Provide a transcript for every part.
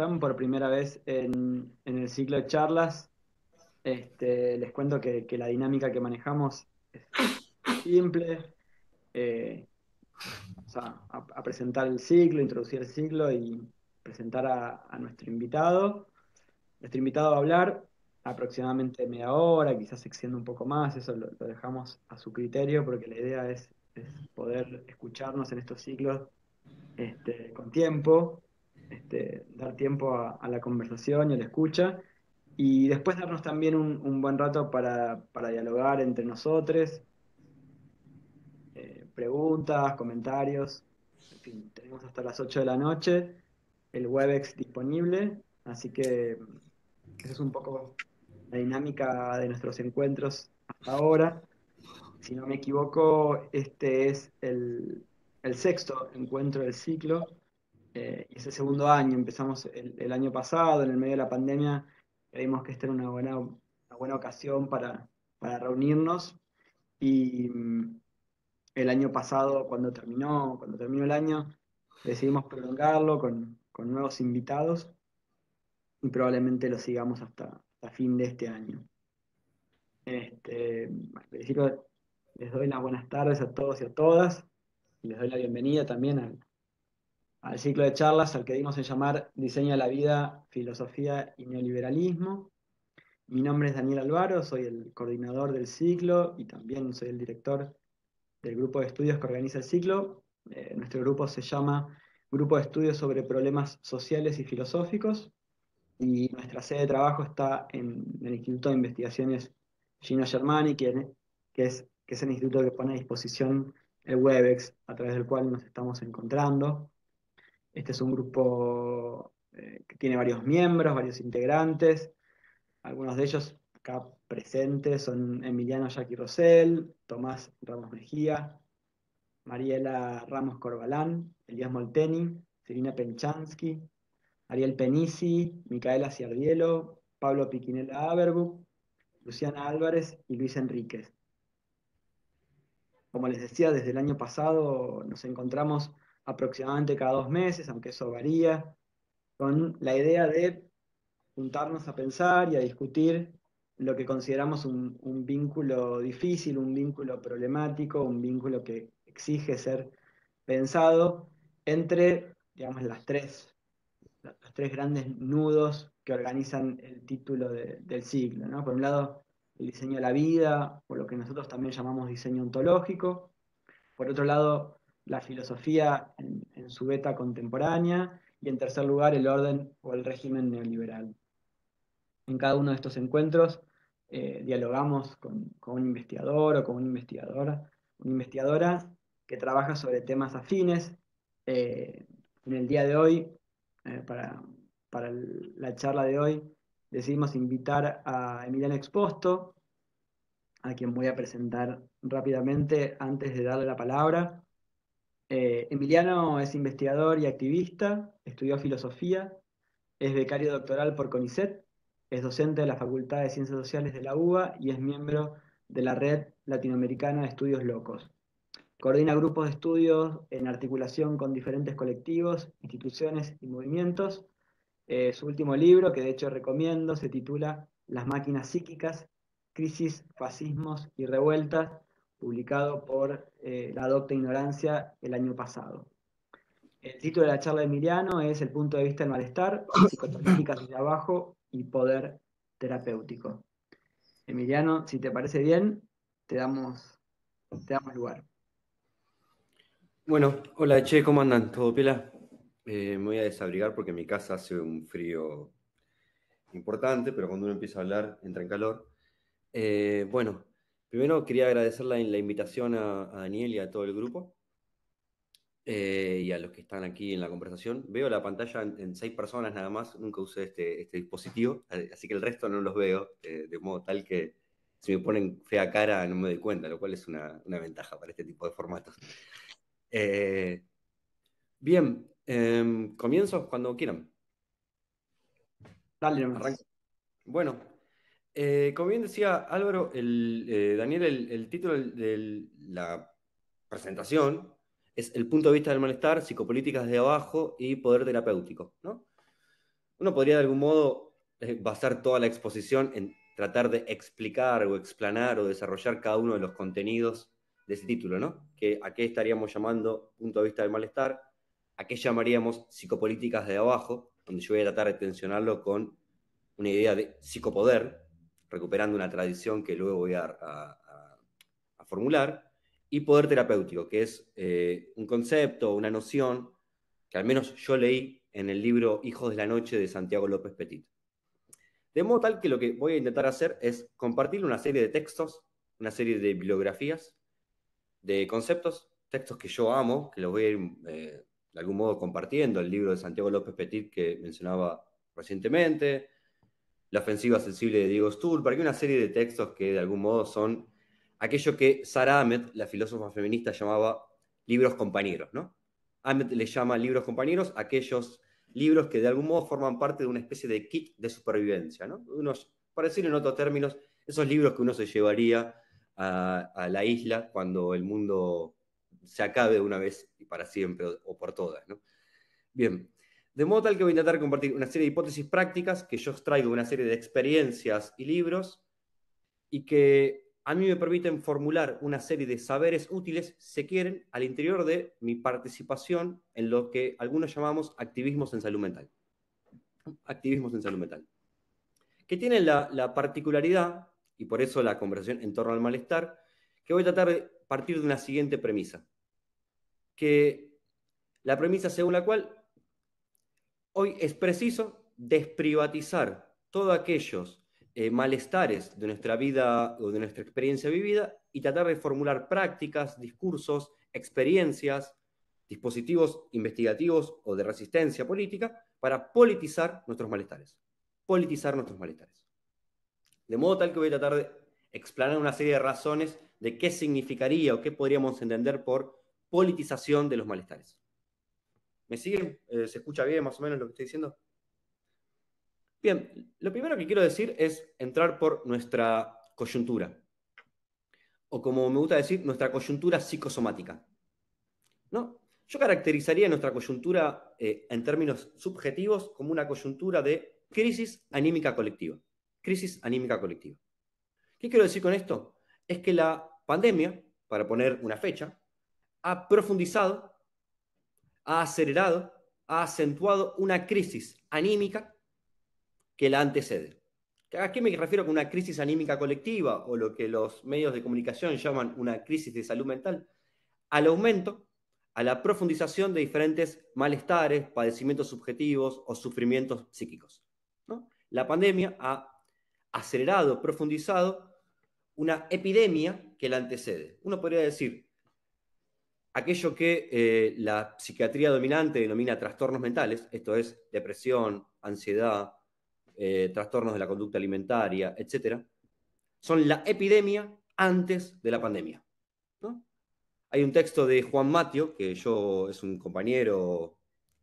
están por primera vez en, el ciclo de charlas, este, les cuento que, la dinámica que manejamos es simple. Eh, o sea, a, presentar el ciclo, introducir el ciclo y presentar a, nuestro invitado. Nuestro invitado va a hablar aproximadamente media hora, quizás extienda un poco más, eso lo, dejamos a su criterio porque la idea es, poder escucharnos en estos ciclos este, con tiempo este, dar tiempo a, la conversación y a la escucha, y después darnos también un, buen rato para, dialogar entre nosotros, eh, preguntas, comentarios, tenemos hasta las 8 de la noche el Webex disponible, así que esa es un poco la dinámica de nuestros encuentros hasta ahora. Si no me equivoco, este es el, el sexto encuentro del ciclo y eh, ese segundo año, empezamos el, año pasado, en el medio de la pandemia, creímos que esta era una buena, buena ocasión para, reunirnos y mm, el año pasado, cuando terminó, cuando terminó el año, decidimos prolongarlo con, nuevos invitados y probablemente lo sigamos hasta, hasta fin de este año. Este, les doy las buenas tardes a todos y a todas y les doy la bienvenida también al, al ciclo de charlas al que dimos en llamar Diseño de la Vida, Filosofía y Neoliberalismo. Mi nombre es Daniel Alvaro, soy el coordinador del ciclo y también soy el director del grupo de estudios que organiza el ciclo. Eh, nuestro grupo se llama Grupo de Estudios sobre Problemas Sociales y Filosóficos y nuestra sede de trabajo está en el Instituto de Investigaciones Gino Germani, que es el instituto que pone a disposición el WebEx a través del cual nos estamos encontrando. Este es un grupo eh, que tiene varios miembros, varios integrantes, algunos de ellos acá presentes son Emiliano Jackie Rosell, Tomás Ramos Mejía, Mariela Ramos Corbalán, Elías Molteni, Serina Penchansky, Ariel Penisi, Micaela Ciardielo, Pablo Piquinela Aberbuk, Luciana Álvarez y Luis Enríquez. Como les decía, desde el año pasado nos encontramos aproximadamente cada dos meses, aunque eso varía, con la idea de juntarnos a pensar y a discutir lo que consideramos un, vínculo difícil, un vínculo problemático, un vínculo que exige ser pensado entre, digamos, las tres, los tres grandes nudos que organizan el título del siglo. Por un lado, el diseño de la vida, o lo que nosotros también llamamos diseño ontológico. Por otro lado, la filosofía en, su beta contemporánea y en tercer lugar el orden o el régimen neoliberal. En cada uno de estos encuentros eh, dialogamos con, un investigador o con una investigadora, una investigadora que trabaja sobre temas afines. Eh, en el día de hoy, eh, para, la charla de hoy, decidimos invitar a Emiliano Exposto, a quien voy a presentar rápidamente antes de darle la palabra. Eh, Emiliano es investigador y activista, estudió filosofía, es becario doctoral por CONICET, es docente de la Facultad de Ciencias Sociales de la UBA y es miembro de la Red Latinoamericana de Estudios Locos. Coordina grupos de estudios en articulación con diferentes colectivos, instituciones y movimientos. Eh, su último libro, que de hecho recomiendo, se titula Las máquinas psíquicas, crisis, fascismos y revueltas, publicado por eh, La Docta Ignorancia el año pasado. El título de la charla de Emiliano es El punto de vista del malestar, psicoterapia de abajo y poder terapéutico. Emiliano, si te parece bien, te damos, te lugar. Bueno, hola Che, ¿cómo andan? ¿Todo pila? Eh, me voy a desabrigar porque en mi casa hace un frío importante, pero cuando uno empieza a hablar entra en calor. Eh, bueno, Primero quería agradecer la, la invitación a, Daniel y a todo el grupo eh, y a los que están aquí en la conversación. Veo la pantalla en, seis personas nada más, nunca usé este, este dispositivo, eh, así que el resto no los veo, eh, de modo tal que si me ponen fea cara no me doy cuenta, lo cual es una, ventaja para este tipo de formatos. bien, em, comienzo cuando quieran. Dale, Arranca. Bueno, eh, como bien decía Álvaro, el, eh, Daniel, el, título de la presentación es El punto de vista del malestar, psicopolíticas de abajo y poder terapéutico. ¿no? Uno podría de algún modo eh, basar toda la exposición en tratar de explicar o explanar o desarrollar cada uno de los contenidos de ese título, ¿no? Que a qué estaríamos llamando punto de vista del malestar, a qué llamaríamos psicopolíticas de abajo, donde yo voy a tratar de tensionarlo con una idea de psicopoder, recuperando una tradición que luego voy a, formular, y poder terapéutico, que es eh, un concepto, una noción que al menos yo leí en el libro Hijos de la Noche de Santiago López Petit. De modo tal que lo que voy a intentar hacer es compartir una serie de textos, una serie de bibliografías, de conceptos, textos que yo amo, que los voy a ir eh, de algún modo compartiendo, el libro de Santiago López Petit que mencionaba recientemente, la ofensiva sensible de Diego para que una serie de textos que de algún modo son aquello que Sara Ahmed, la filósofa feminista, llamaba libros compañeros. ¿no? Ahmed le llama libros compañeros aquellos libros que de algún modo forman parte de una especie de kit de supervivencia. ¿no? Unos, para decirlo en otros términos, esos libros que uno se llevaría a, la isla cuando el mundo se acabe de una vez y para siempre o, por todas. Bien, de modo tal que voy a intentar compartir una serie de hipótesis prácticas que yo traigo una serie de experiencias y libros y que a mí me permiten formular una serie de saberes útiles, se quieren, al interior de mi participación en lo que algunos llamamos activismos en salud mental. Activismos en salud mental. Que tienen la, particularidad, y por eso la conversación en torno al malestar, que voy a tratar de partir de una siguiente premisa. Que la premisa según la cual Hoy es preciso desprivatizar todos aquellos eh, malestares de nuestra vida o de nuestra experiencia vivida y tratar de formular prácticas, discursos, experiencias, dispositivos investigativos o de resistencia política para politizar nuestros malestares. Politizar nuestros malestares. De modo tal que voy a tratar de explicar una serie de razones de qué significaría o qué podríamos entender por politización de los malestares. ¿Me siguen? Eh, ¿Se escucha bien más o menos lo que estoy diciendo? Bien, lo primero que quiero decir es entrar por nuestra coyuntura, o como me gusta decir, nuestra coyuntura psicosomática. ¿No? Yo caracterizaría nuestra coyuntura eh, en términos subjetivos como una coyuntura de crisis anímica colectiva. Crisis anímica colectiva. ¿Qué quiero decir con esto? Es que la pandemia, para poner una fecha, ha profundizado ha acelerado, ha acentuado una crisis anímica que la antecede. ¿A qué me refiero con una crisis anímica colectiva o lo que los medios de comunicación llaman una crisis de salud mental? Al aumento, a la profundización de diferentes malestares, padecimientos subjetivos o sufrimientos psíquicos. La pandemia ha acelerado, profundizado una epidemia que la antecede. Uno podría decir, aquello que eh, la psiquiatría dominante denomina trastornos mentales, esto es depresión, ansiedad, eh, trastornos de la conducta alimentaria, etc., son la epidemia antes de la pandemia. Hay un texto de Juan Matio, que yo es un compañero,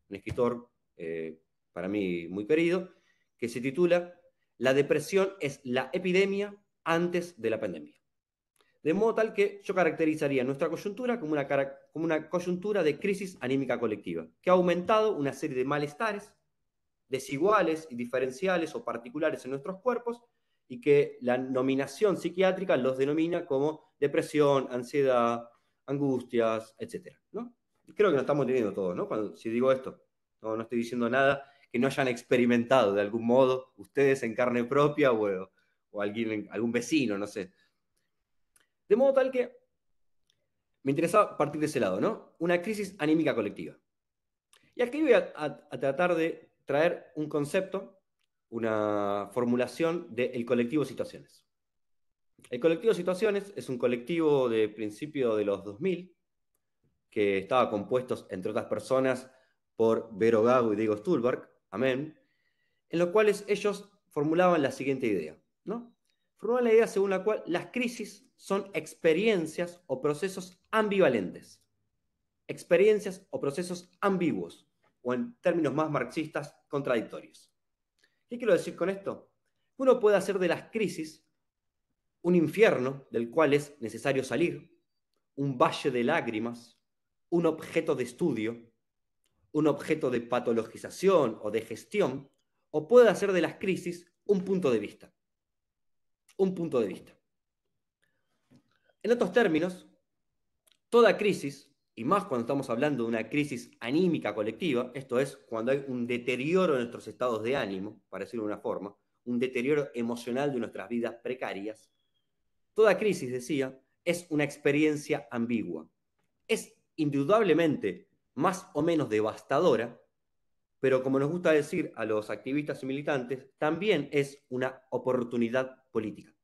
un escritor eh, para mí muy querido, que se titula La depresión es la epidemia antes de la pandemia de modo tal que yo caracterizaría nuestra coyuntura como una, como una coyuntura de crisis anímica colectiva, que ha aumentado una serie de malestares desiguales y diferenciales o particulares en nuestros cuerpos y que la nominación psiquiátrica los denomina como depresión, ansiedad, angustias, etc. ¿no? Creo que nos estamos teniendo todos, ¿no? Cuando, si digo esto, no, estoy diciendo nada que no hayan experimentado de algún modo ustedes en carne propia o, o alguien, algún vecino, no sé. De modo tal que me interesaba partir de ese lado, ¿no? Una crisis anímica colectiva. Y aquí voy a, tratar de traer un concepto, una formulación del colectivo Situaciones. El colectivo Situaciones es un colectivo de principio de los 2000 que estaba compuesto, entre otras personas, por Vero Gago y Diego Stulberg, amén, en los cuales ellos formulaban la siguiente idea, ¿no? Formulaban la idea según la cual las crisis son experiencias o procesos ambivalentes. Experiencias o procesos ambiguos, o en términos más marxistas, contradictorios. ¿Qué quiero decir con esto? Uno puede hacer de las crisis un infierno del cual es necesario salir, un valle de lágrimas, un objeto de estudio, un objeto de patologización o de gestión, o puede hacer de las crisis un punto de vista. Un punto de vista. En otros términos, toda crisis, y más cuando estamos hablando de una crisis anímica colectiva, esto es cuando hay un deterioro de nuestros estados de ánimo, para decirlo de una forma, un deterioro emocional de nuestras vidas precarias, toda crisis, decía, es una experiencia ambigua. Es indudablemente más o menos devastadora, pero como nos gusta decir a los activistas y militantes, también es una oportunidad política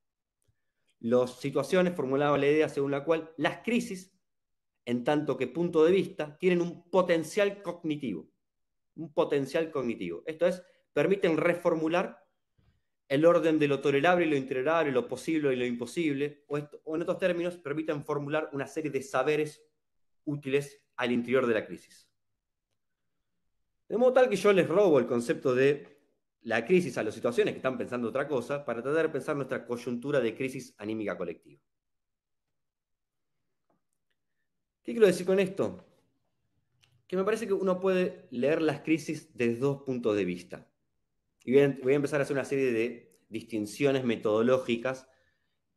las situaciones, formulaba la idea según la cual las crisis, en tanto que punto de vista, tienen un potencial cognitivo. Un potencial cognitivo. Esto es, permiten reformular el orden de lo tolerable y lo intolerable, lo posible y lo imposible, o, o en otros términos, permiten formular una serie de saberes útiles al interior de la crisis. De modo tal que yo les robo el concepto de la crisis a las situaciones que están pensando otra cosa para tratar de pensar nuestra coyuntura de crisis anímica colectiva. ¿Qué quiero decir con esto? Que me parece que uno puede leer las crisis desde dos puntos de vista. Y voy a, empezar a hacer una serie de distinciones metodológicas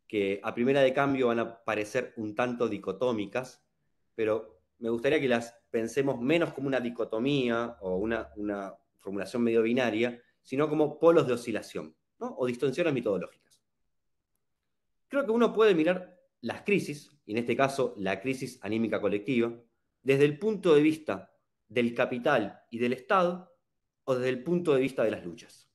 que a primera de cambio van a parecer un tanto dicotómicas, pero me gustaría que las pensemos menos como una dicotomía o una formulación medio binaria sino como polos de oscilación o distorsiones metodológicas. Creo que uno puede mirar las crisis, y en este caso la crisis anímica colectiva, desde el punto de vista del capital y del Estado o desde el punto de vista de las luchas.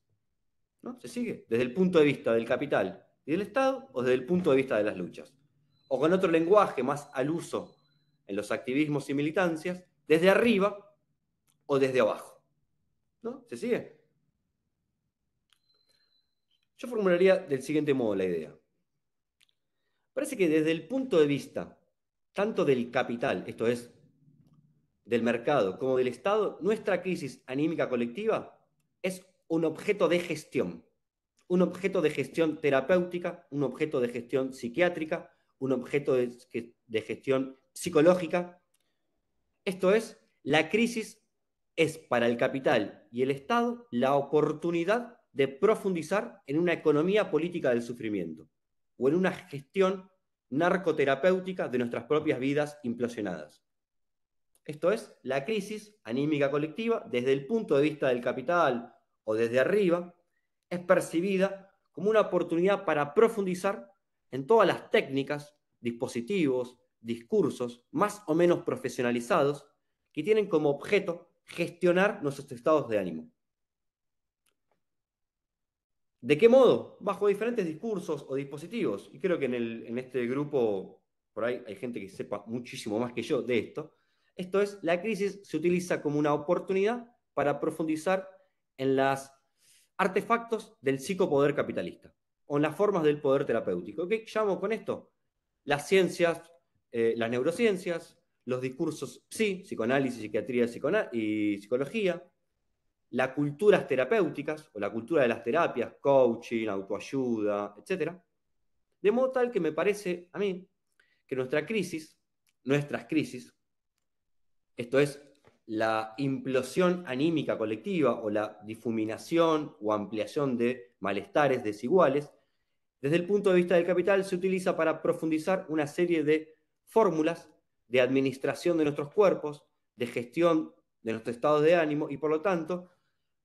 ¿No? ¿Se sigue? Desde el punto de vista del capital y del Estado o desde el punto de vista de las luchas. O con otro lenguaje más al uso en los activismos y militancias, desde arriba o desde abajo. ¿No? ¿Se sigue? Yo formularía del siguiente modo la idea. Parece que desde el punto de vista tanto del capital, esto es, del mercado, como del Estado, nuestra crisis anímica colectiva es un objeto de gestión, un objeto de gestión terapéutica, un objeto de gestión psiquiátrica, un objeto de, gestión psicológica. Esto es, la crisis es para el capital y el Estado la oportunidad de profundizar en una economía política del sufrimiento o en una gestión narcoterapéutica de nuestras propias vidas implosionadas. Esto es la crisis anímica colectiva desde el punto de vista del capital o desde arriba, es percibida como una oportunidad para profundizar en todas las técnicas, dispositivos, discursos más o menos profesionalizados que tienen como objeto gestionar nuestros estados de ánimo. ¿De qué modo? Bajo diferentes discursos o dispositivos. Y creo que en, este grupo, por ahí hay gente que sepa muchísimo más que yo de esto. Esto es, la crisis se utiliza como una oportunidad para profundizar en los artefactos del psicopoder capitalista o en las formas del poder terapéutico. ¿Qué llamo con esto? Las ciencias, eh, las neurociencias, los discursos sí, psicoanálisis, psiquiatría y psicología, las culturas terapéuticas o la cultura de las terapias, coaching, autoayuda, etc. De modo tal que me parece a mí que nuestra crisis, nuestras crisis, esto es la implosión anímica colectiva o la difuminación o ampliación de malestares desiguales, desde el punto de vista del capital se utiliza para profundizar una serie de fórmulas de administración de nuestros cuerpos, de gestión de nuestro estado de ánimo y por lo tanto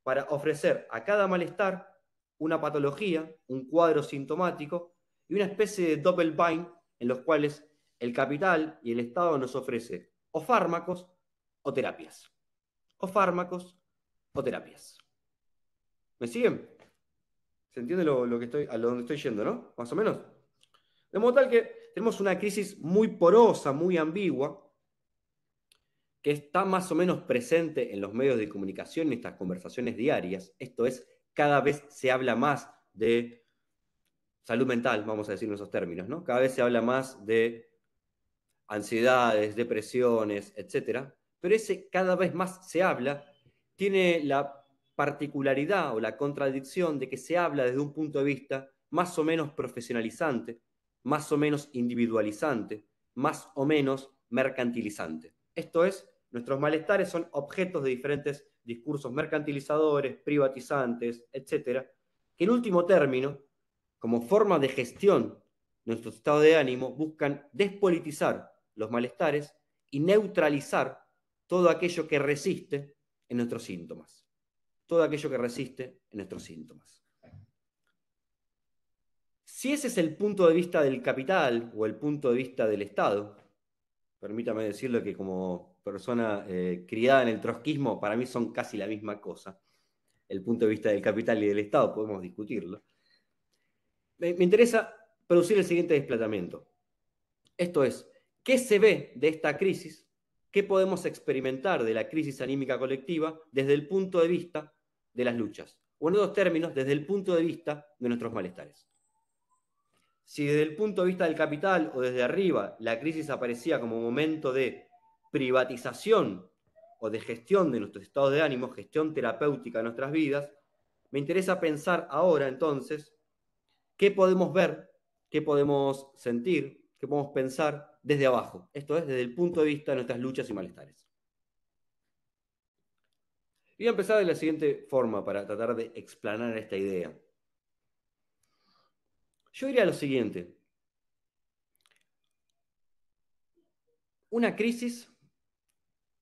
para ofrecer a cada malestar una patología, un cuadro sintomático y una especie de bind en los cuales el capital y el Estado nos ofrece o fármacos o terapias. O fármacos o terapias. ¿Me siguen? ¿Se entiende lo, lo que estoy, a lo donde estoy yendo, no? Más o menos. De modo tal que tenemos una crisis muy porosa, muy ambigua, que está más o menos presente en los medios de comunicación, en estas conversaciones diarias. Esto es, cada vez se habla más de salud mental, vamos a decir en esos términos, ¿no? Cada vez se habla más de ansiedades, depresiones, etc. Pero ese cada vez más se habla tiene la particularidad o la contradicción de que se habla desde un punto de vista más o menos profesionalizante, más o menos individualizante, más o menos mercantilizante. Esto es, Nuestros malestares son objetos de diferentes discursos mercantilizadores, privatizantes, etcétera, que en último término, como forma de gestión de nuestro estado de ánimo, buscan despolitizar los malestares y neutralizar todo aquello que resiste en nuestros síntomas. Todo aquello que resiste en nuestros síntomas. Si ese es el punto de vista del capital o el punto de vista del Estado, permítame decirle que como persona eh, criada en el trotskismo, para mí son casi la misma cosa. El punto de vista del capital y del Estado, podemos discutirlo. Me, interesa producir el siguiente desplazamiento. Esto es, ¿qué se ve de esta crisis? ¿Qué podemos experimentar de la crisis anímica colectiva desde el punto de vista de las luchas? O en otros términos, desde el punto de vista de nuestros malestares. Si desde el punto de vista del capital o desde arriba la crisis aparecía como momento de privatización o de gestión de nuestros estados de ánimo, gestión terapéutica de nuestras vidas, me interesa pensar ahora entonces qué podemos ver, qué podemos sentir, qué podemos pensar desde abajo, esto es, desde el punto de vista de nuestras luchas y malestares. voy a empezar de la siguiente forma para tratar de explanar esta idea. Yo diría lo siguiente. Una crisis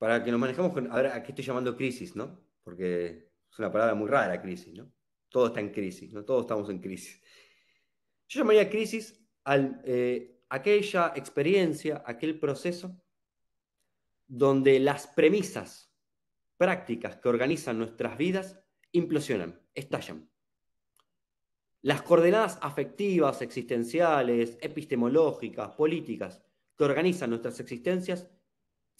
para que nos manejemos con, estoy llamando crisis, no? Porque es una palabra muy rara, crisis, ¿no? Todo está en crisis, ¿no? Todos estamos en crisis. Yo llamaría crisis al, eh, aquella experiencia, aquel proceso donde las premisas prácticas que organizan nuestras vidas implosionan, estallan. Las coordenadas afectivas, existenciales, epistemológicas, políticas que organizan nuestras existencias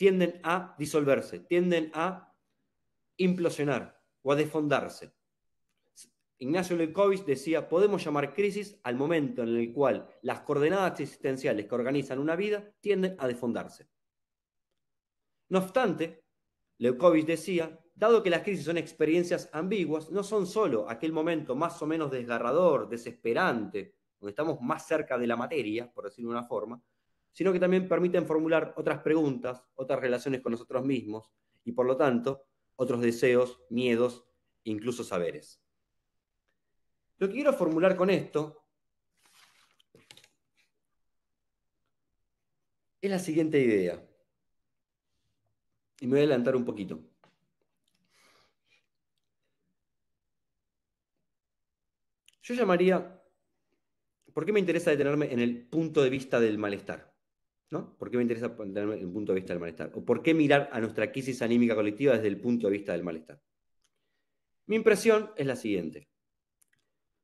tienden a disolverse, tienden a implosionar o a desfondarse. Ignacio Leukovic decía, podemos llamar crisis al momento en el cual las coordenadas existenciales que organizan una vida tienden a desfondarse. No obstante, Leukovic decía, dado que las crisis son experiencias ambiguas, no son solo aquel momento más o menos desgarrador, desesperante, donde estamos más cerca de la materia, por decirlo de una forma, sino que también permiten formular otras preguntas, otras relaciones con nosotros mismos y por lo tanto otros deseos, miedos, incluso saberes. Lo que quiero formular con esto es la siguiente idea. Y me voy a adelantar un poquito. Yo llamaría, ¿por qué me interesa detenerme en el punto de vista del malestar? ¿Por qué me interesa tener el punto de vista del malestar? ¿O por qué mirar a nuestra crisis anímica colectiva desde el punto de vista del malestar? Mi impresión es la siguiente.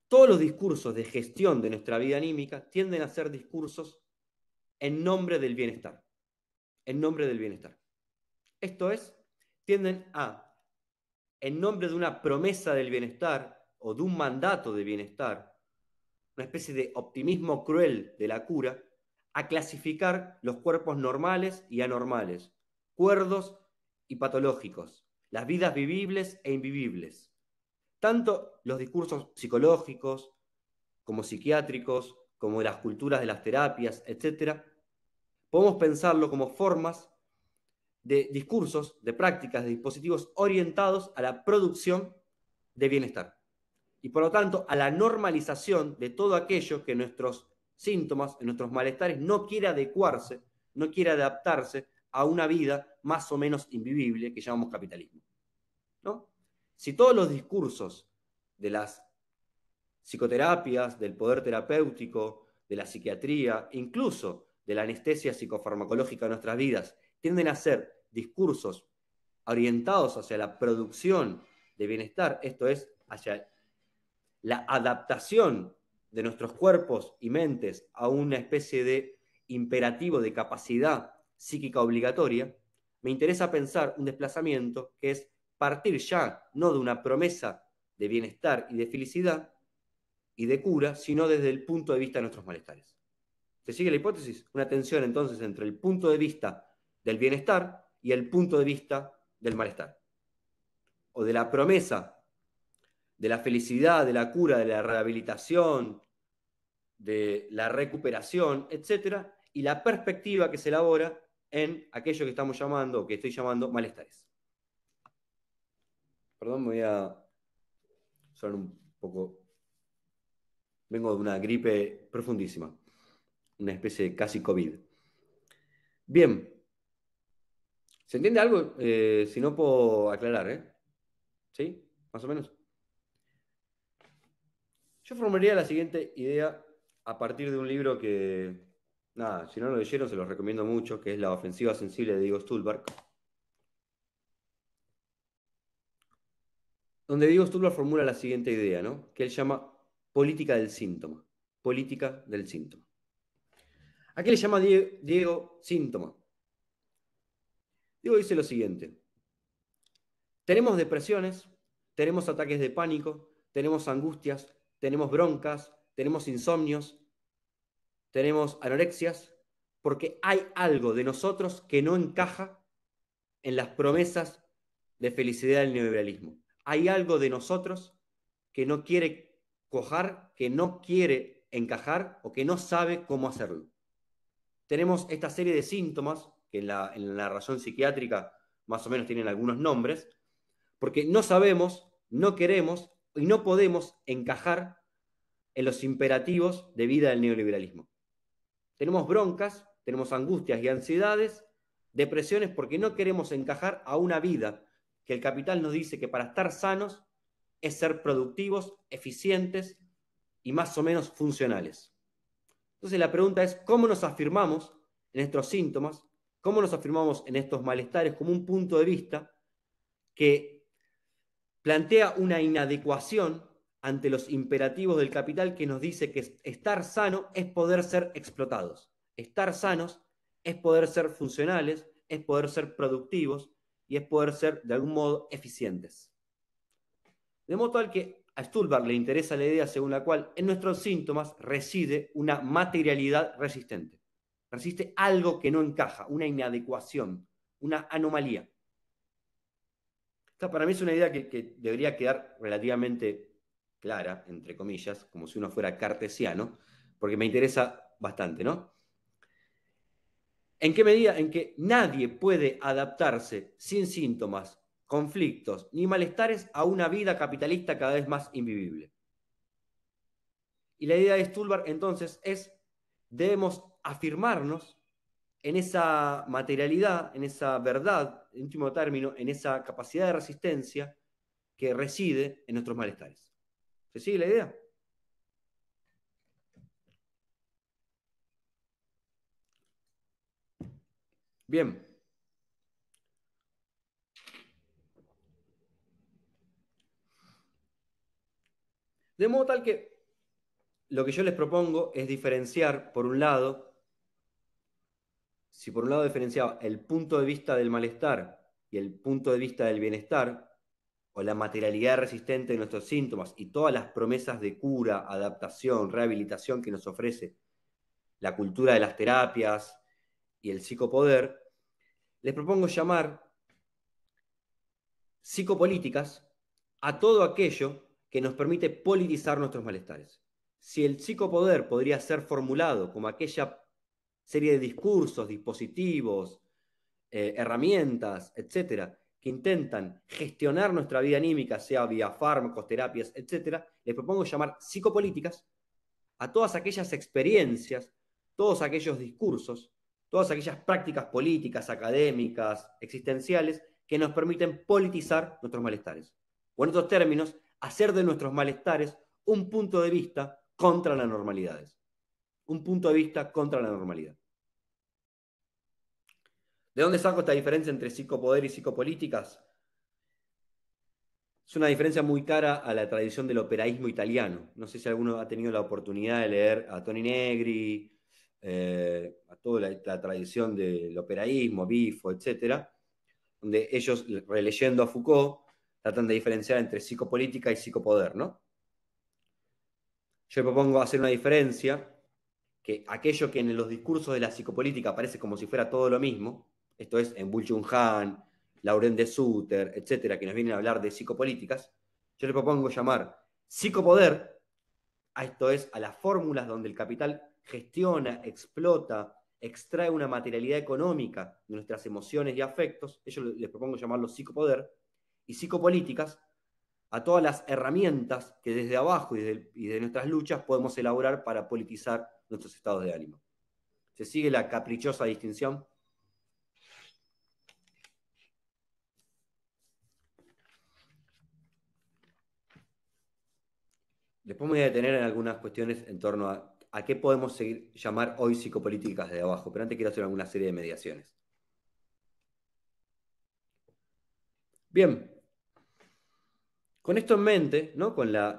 Todos los discursos de gestión de nuestra vida anímica tienden a ser discursos en nombre del bienestar. En nombre del bienestar. Esto es, tienden a, en nombre de una promesa del bienestar o de un mandato de bienestar, una especie de optimismo cruel de la cura, a clasificar los cuerpos normales y anormales, cuerdos y patológicos, las vidas vivibles e invivibles. Tanto los discursos psicológicos como psiquiátricos, como las culturas de las terapias, etc., podemos pensarlo como formas de discursos, de prácticas, de dispositivos orientados a la producción de bienestar. Y por lo tanto, a la normalización de todo aquello que nuestros síntomas, en nuestros malestares, no quiere adecuarse, no quiere adaptarse a una vida más o menos invivible que llamamos capitalismo. ¿no? Si todos los discursos de las psicoterapias, del poder terapéutico, de la psiquiatría, incluso de la anestesia psicofarmacológica de nuestras vidas, tienden a ser discursos orientados hacia la producción de bienestar, esto es, hacia la adaptación de nuestros cuerpos y mentes a una especie de imperativo de capacidad psíquica obligatoria, me interesa pensar un desplazamiento que es partir ya no de una promesa de bienestar y de felicidad y de cura, sino desde el punto de vista de nuestros malestares. ¿Se sigue la hipótesis? Una tensión entonces entre el punto de vista del bienestar y el punto de vista del malestar. O de la promesa de la felicidad, de la cura, de la rehabilitación, de la recuperación, etc. Y la perspectiva que se elabora en aquello que estamos llamando, que estoy llamando malestares. Perdón, me voy a sonar un poco... Vengo de una gripe profundísima, una especie de casi COVID. Bien. ¿Se entiende algo? Eh, si no puedo aclarar, ¿eh? ¿Sí? ¿Más o menos? Yo formaría la siguiente idea a partir de un libro que, nada, si no lo leyeron, se los recomiendo mucho, que es La ofensiva sensible de Diego Stulberg. Donde Diego Stulberg formula la siguiente idea, ¿no? Que él llama política del síntoma. Política del síntoma. ¿A qué le llama Diego síntoma? Diego dice lo siguiente. Tenemos depresiones, tenemos ataques de pánico, tenemos angustias, tenemos broncas, tenemos insomnios, tenemos anorexias, porque hay algo de nosotros que no encaja en las promesas de felicidad del neoliberalismo. Hay algo de nosotros que no quiere cojar, que no quiere encajar o que no sabe cómo hacerlo. Tenemos esta serie de síntomas que en la, en psiquiátrica más o menos tienen algunos nombres, porque no sabemos, no queremos y no podemos encajar en los imperativos de vida del neoliberalismo. Tenemos broncas, tenemos angustias y ansiedades, depresiones porque no queremos encajar a una vida que el capital nos dice que para estar sanos es ser productivos, eficientes y más o menos funcionales. Entonces la pregunta es, ¿cómo nos afirmamos en estos síntomas? ¿Cómo nos afirmamos en estos malestares como un punto de vista que plantea una inadecuación ante los imperativos del capital que nos dice que estar sano es poder ser explotados. Estar sanos es poder ser funcionales, es poder ser productivos y es poder ser de algún modo eficientes. De modo tal que a Stuhlbarg le interesa la idea según la cual en nuestros síntomas reside una materialidad resistente. Resiste algo que no encaja, una inadecuación, una anomalía para mí es una idea que, debería quedar relativamente clara, entre comillas, como si uno fuera cartesiano, porque me interesa bastante, ¿no? ¿En qué medida? En que nadie puede adaptarse sin síntomas, conflictos ni malestares a una vida capitalista cada vez más invivible. Y la idea de Stulberg entonces es, debemos afirmarnos en esa materialidad, en esa verdad en último término, en esa capacidad de resistencia que reside en nuestros malestares. ¿Se sigue la idea? Bien. De modo tal que lo que yo les propongo es diferenciar, por un lado, si por un lado diferenciaba el punto de vista del malestar y el punto de vista del bienestar, o la materialidad resistente de nuestros síntomas y todas las promesas de cura, adaptación, rehabilitación que nos ofrece la cultura de las terapias y el psicopoder, les propongo llamar psicopolíticas a todo aquello que nos permite politizar nuestros malestares. Si el psicopoder podría ser formulado como aquella serie de discursos, dispositivos, eh, herramientas, etcétera, que intentan gestionar nuestra vida anímica, sea vía fármacos, terapias, etcétera, les propongo llamar psicopolíticas a todas aquellas experiencias, todos aquellos discursos, todas aquellas prácticas políticas, académicas, existenciales, que nos permiten politizar nuestros malestares. O en otros términos, hacer de nuestros malestares un punto de vista contra las normalidades. Un punto de vista contra la normalidad. ¿De dónde saco esta diferencia entre psicopoder y psicopolíticas? Es una diferencia muy cara a la tradición del operaísmo italiano. No sé si alguno ha tenido la oportunidad de leer a Tony Negri, eh, a toda la, tradición del operaísmo, Bifo, etc., donde ellos, releyendo a Foucault, tratan de diferenciar entre psicopolítica y psicopoder, ¿no? Yo propongo hacer una diferencia que aquello que en los discursos de la psicopolítica parece como si fuera todo lo mismo, esto es en Bull Han, Lauren de Suter, etcétera, que nos vienen a hablar de psicopolíticas, yo le propongo llamar psicopoder, a esto es a las fórmulas donde el capital gestiona, explota, extrae una materialidad económica de nuestras emociones y afectos, yo les propongo llamarlo psicopoder, y psicopolíticas a todas las herramientas que desde abajo y de nuestras luchas podemos elaborar para politizar nuestros estados de ánimo. Se sigue la caprichosa distinción Después me voy a detener en algunas cuestiones en torno a, qué podemos seguir llamar hoy psicopolíticas de abajo, pero antes quiero hacer alguna serie de mediaciones. Bien, con esto en mente, con la,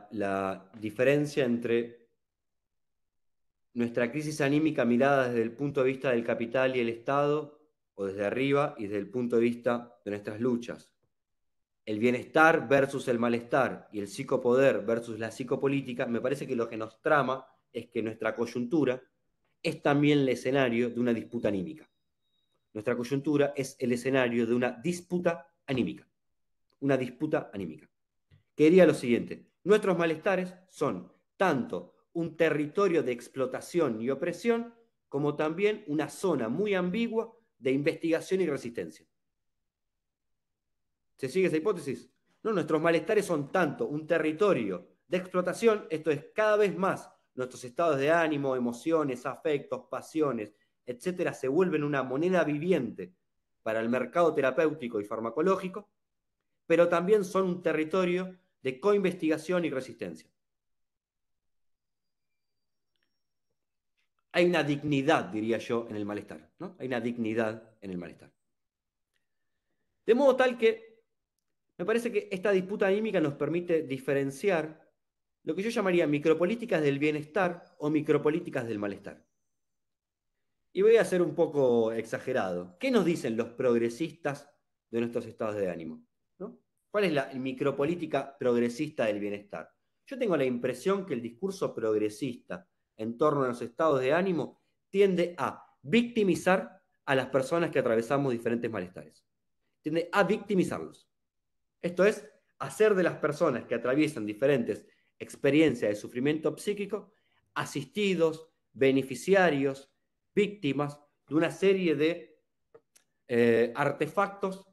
diferencia entre nuestra crisis anímica mirada desde el punto de vista del capital y el Estado, o desde arriba, y desde el punto de vista de nuestras luchas, el bienestar versus el malestar y el psicopoder versus la psicopolítica, me parece que lo que nos trama es que nuestra coyuntura es también el escenario de una disputa anímica. Nuestra coyuntura es el escenario de una disputa anímica. Una disputa anímica. Que diría lo siguiente, nuestros malestares son tanto un territorio de explotación y opresión como también una zona muy ambigua de investigación y resistencia. ¿Se sigue esa hipótesis? No, nuestros malestares son tanto un territorio de explotación, esto es cada vez más nuestros estados de ánimo, emociones, afectos, pasiones, etcétera, se vuelven una moneda viviente para el mercado terapéutico y farmacológico, pero también son un territorio de coinvestigación y resistencia. Hay una dignidad, diría yo, en el malestar, ¿no? Hay una dignidad en el malestar. De modo tal que me parece que esta disputa anímica nos permite diferenciar lo que yo llamaría micropolíticas del bienestar o micropolíticas del malestar. Y voy a ser un poco exagerado. ¿Qué nos dicen los progresistas de nuestros estados de ánimo? ¿Cuál es la micropolítica progresista del bienestar? Yo tengo la impresión que el discurso progresista en torno a los estados de ánimo tiende a victimizar a las personas que atravesamos diferentes malestares. Tiende a victimizarlos. Esto es, hacer de las personas que atraviesan diferentes experiencias de sufrimiento psíquico asistidos, beneficiarios, víctimas de una serie de eh, artefactos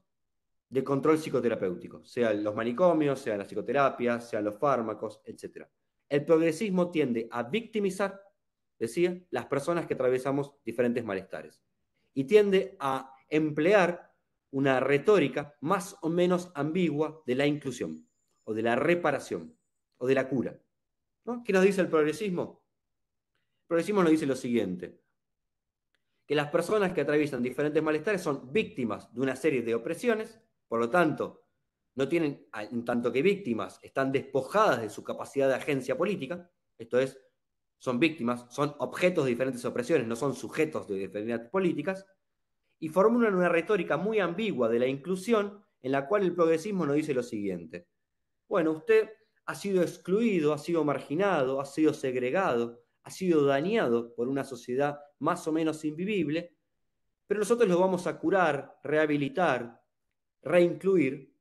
de control psicoterapéutico, sean los manicomios, sean las psicoterapias, sean los fármacos, etc. El progresismo tiende a victimizar, decía, las personas que atravesamos diferentes malestares y tiende a emplear una retórica más o menos ambigua de la inclusión, o de la reparación, o de la cura. ¿no? ¿Qué nos dice el progresismo? El progresismo nos dice lo siguiente, que las personas que atraviesan diferentes malestares son víctimas de una serie de opresiones, por lo tanto, no tienen, en tanto que víctimas, están despojadas de su capacidad de agencia política, esto es, son víctimas, son objetos de diferentes opresiones, no son sujetos de diferentes políticas, y formulan una retórica muy ambigua de la inclusión en la cual el progresismo nos dice lo siguiente. Bueno, usted ha sido excluido, ha sido marginado, ha sido segregado, ha sido dañado por una sociedad más o menos invivible, pero nosotros lo vamos a curar, rehabilitar, reincluir.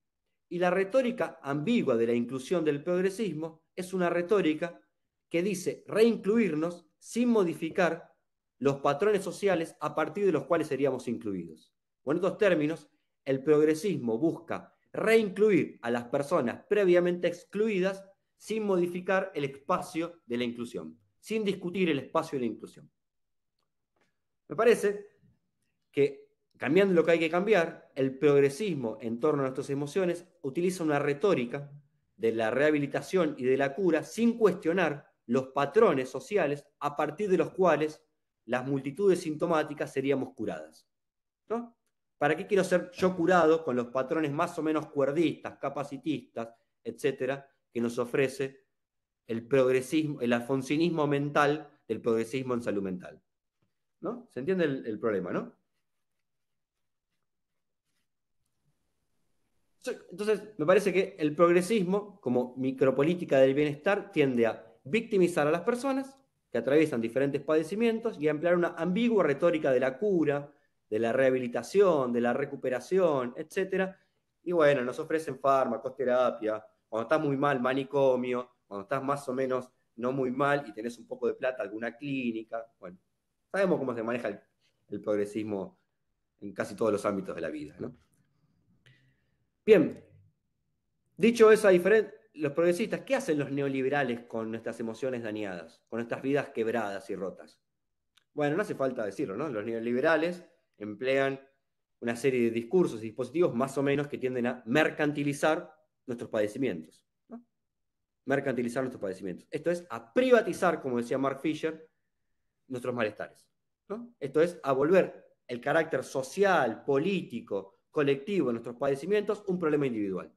Y la retórica ambigua de la inclusión del progresismo es una retórica que dice reincluirnos sin modificar los patrones sociales a partir de los cuales seríamos incluidos. O en otros términos, el progresismo busca reincluir a las personas previamente excluidas sin modificar el espacio de la inclusión, sin discutir el espacio de la inclusión. Me parece que cambiando lo que hay que cambiar, el progresismo en torno a nuestras emociones utiliza una retórica de la rehabilitación y de la cura sin cuestionar los patrones sociales a partir de los cuales las multitudes sintomáticas seríamos curadas. ¿Para qué quiero ser yo curado con los patrones más o menos cuerdistas, capacitistas, etcétera, que nos ofrece el progresismo, el alfonsinismo mental del progresismo en salud mental? ¿No? ¿Se entiende el, el problema, no? Entonces, me parece que el progresismo, como micropolítica del bienestar, tiende a victimizar a las personas atraviesan diferentes padecimientos y a emplear una ambigua retórica de la cura, de la rehabilitación, de la recuperación, etc. Y bueno, nos ofrecen fármacos, terapia, cuando estás muy mal, manicomio, cuando estás más o menos no muy mal y tenés un poco de plata, alguna clínica. Bueno, sabemos cómo se maneja el, progresismo en casi todos los ámbitos de la vida. ¿no? Bien, dicho esa diferencia, los progresistas, ¿qué hacen los neoliberales con nuestras emociones dañadas, con nuestras vidas quebradas y rotas? Bueno, no hace falta decirlo, ¿no? Los neoliberales emplean una serie de discursos y dispositivos más o menos que tienden a mercantilizar nuestros padecimientos. Mercantilizar nuestros padecimientos. Esto es a privatizar, como decía Mark Fisher, nuestros malestares. ¿no? Esto es a volver el carácter social, político, colectivo de nuestros padecimientos un problema individual.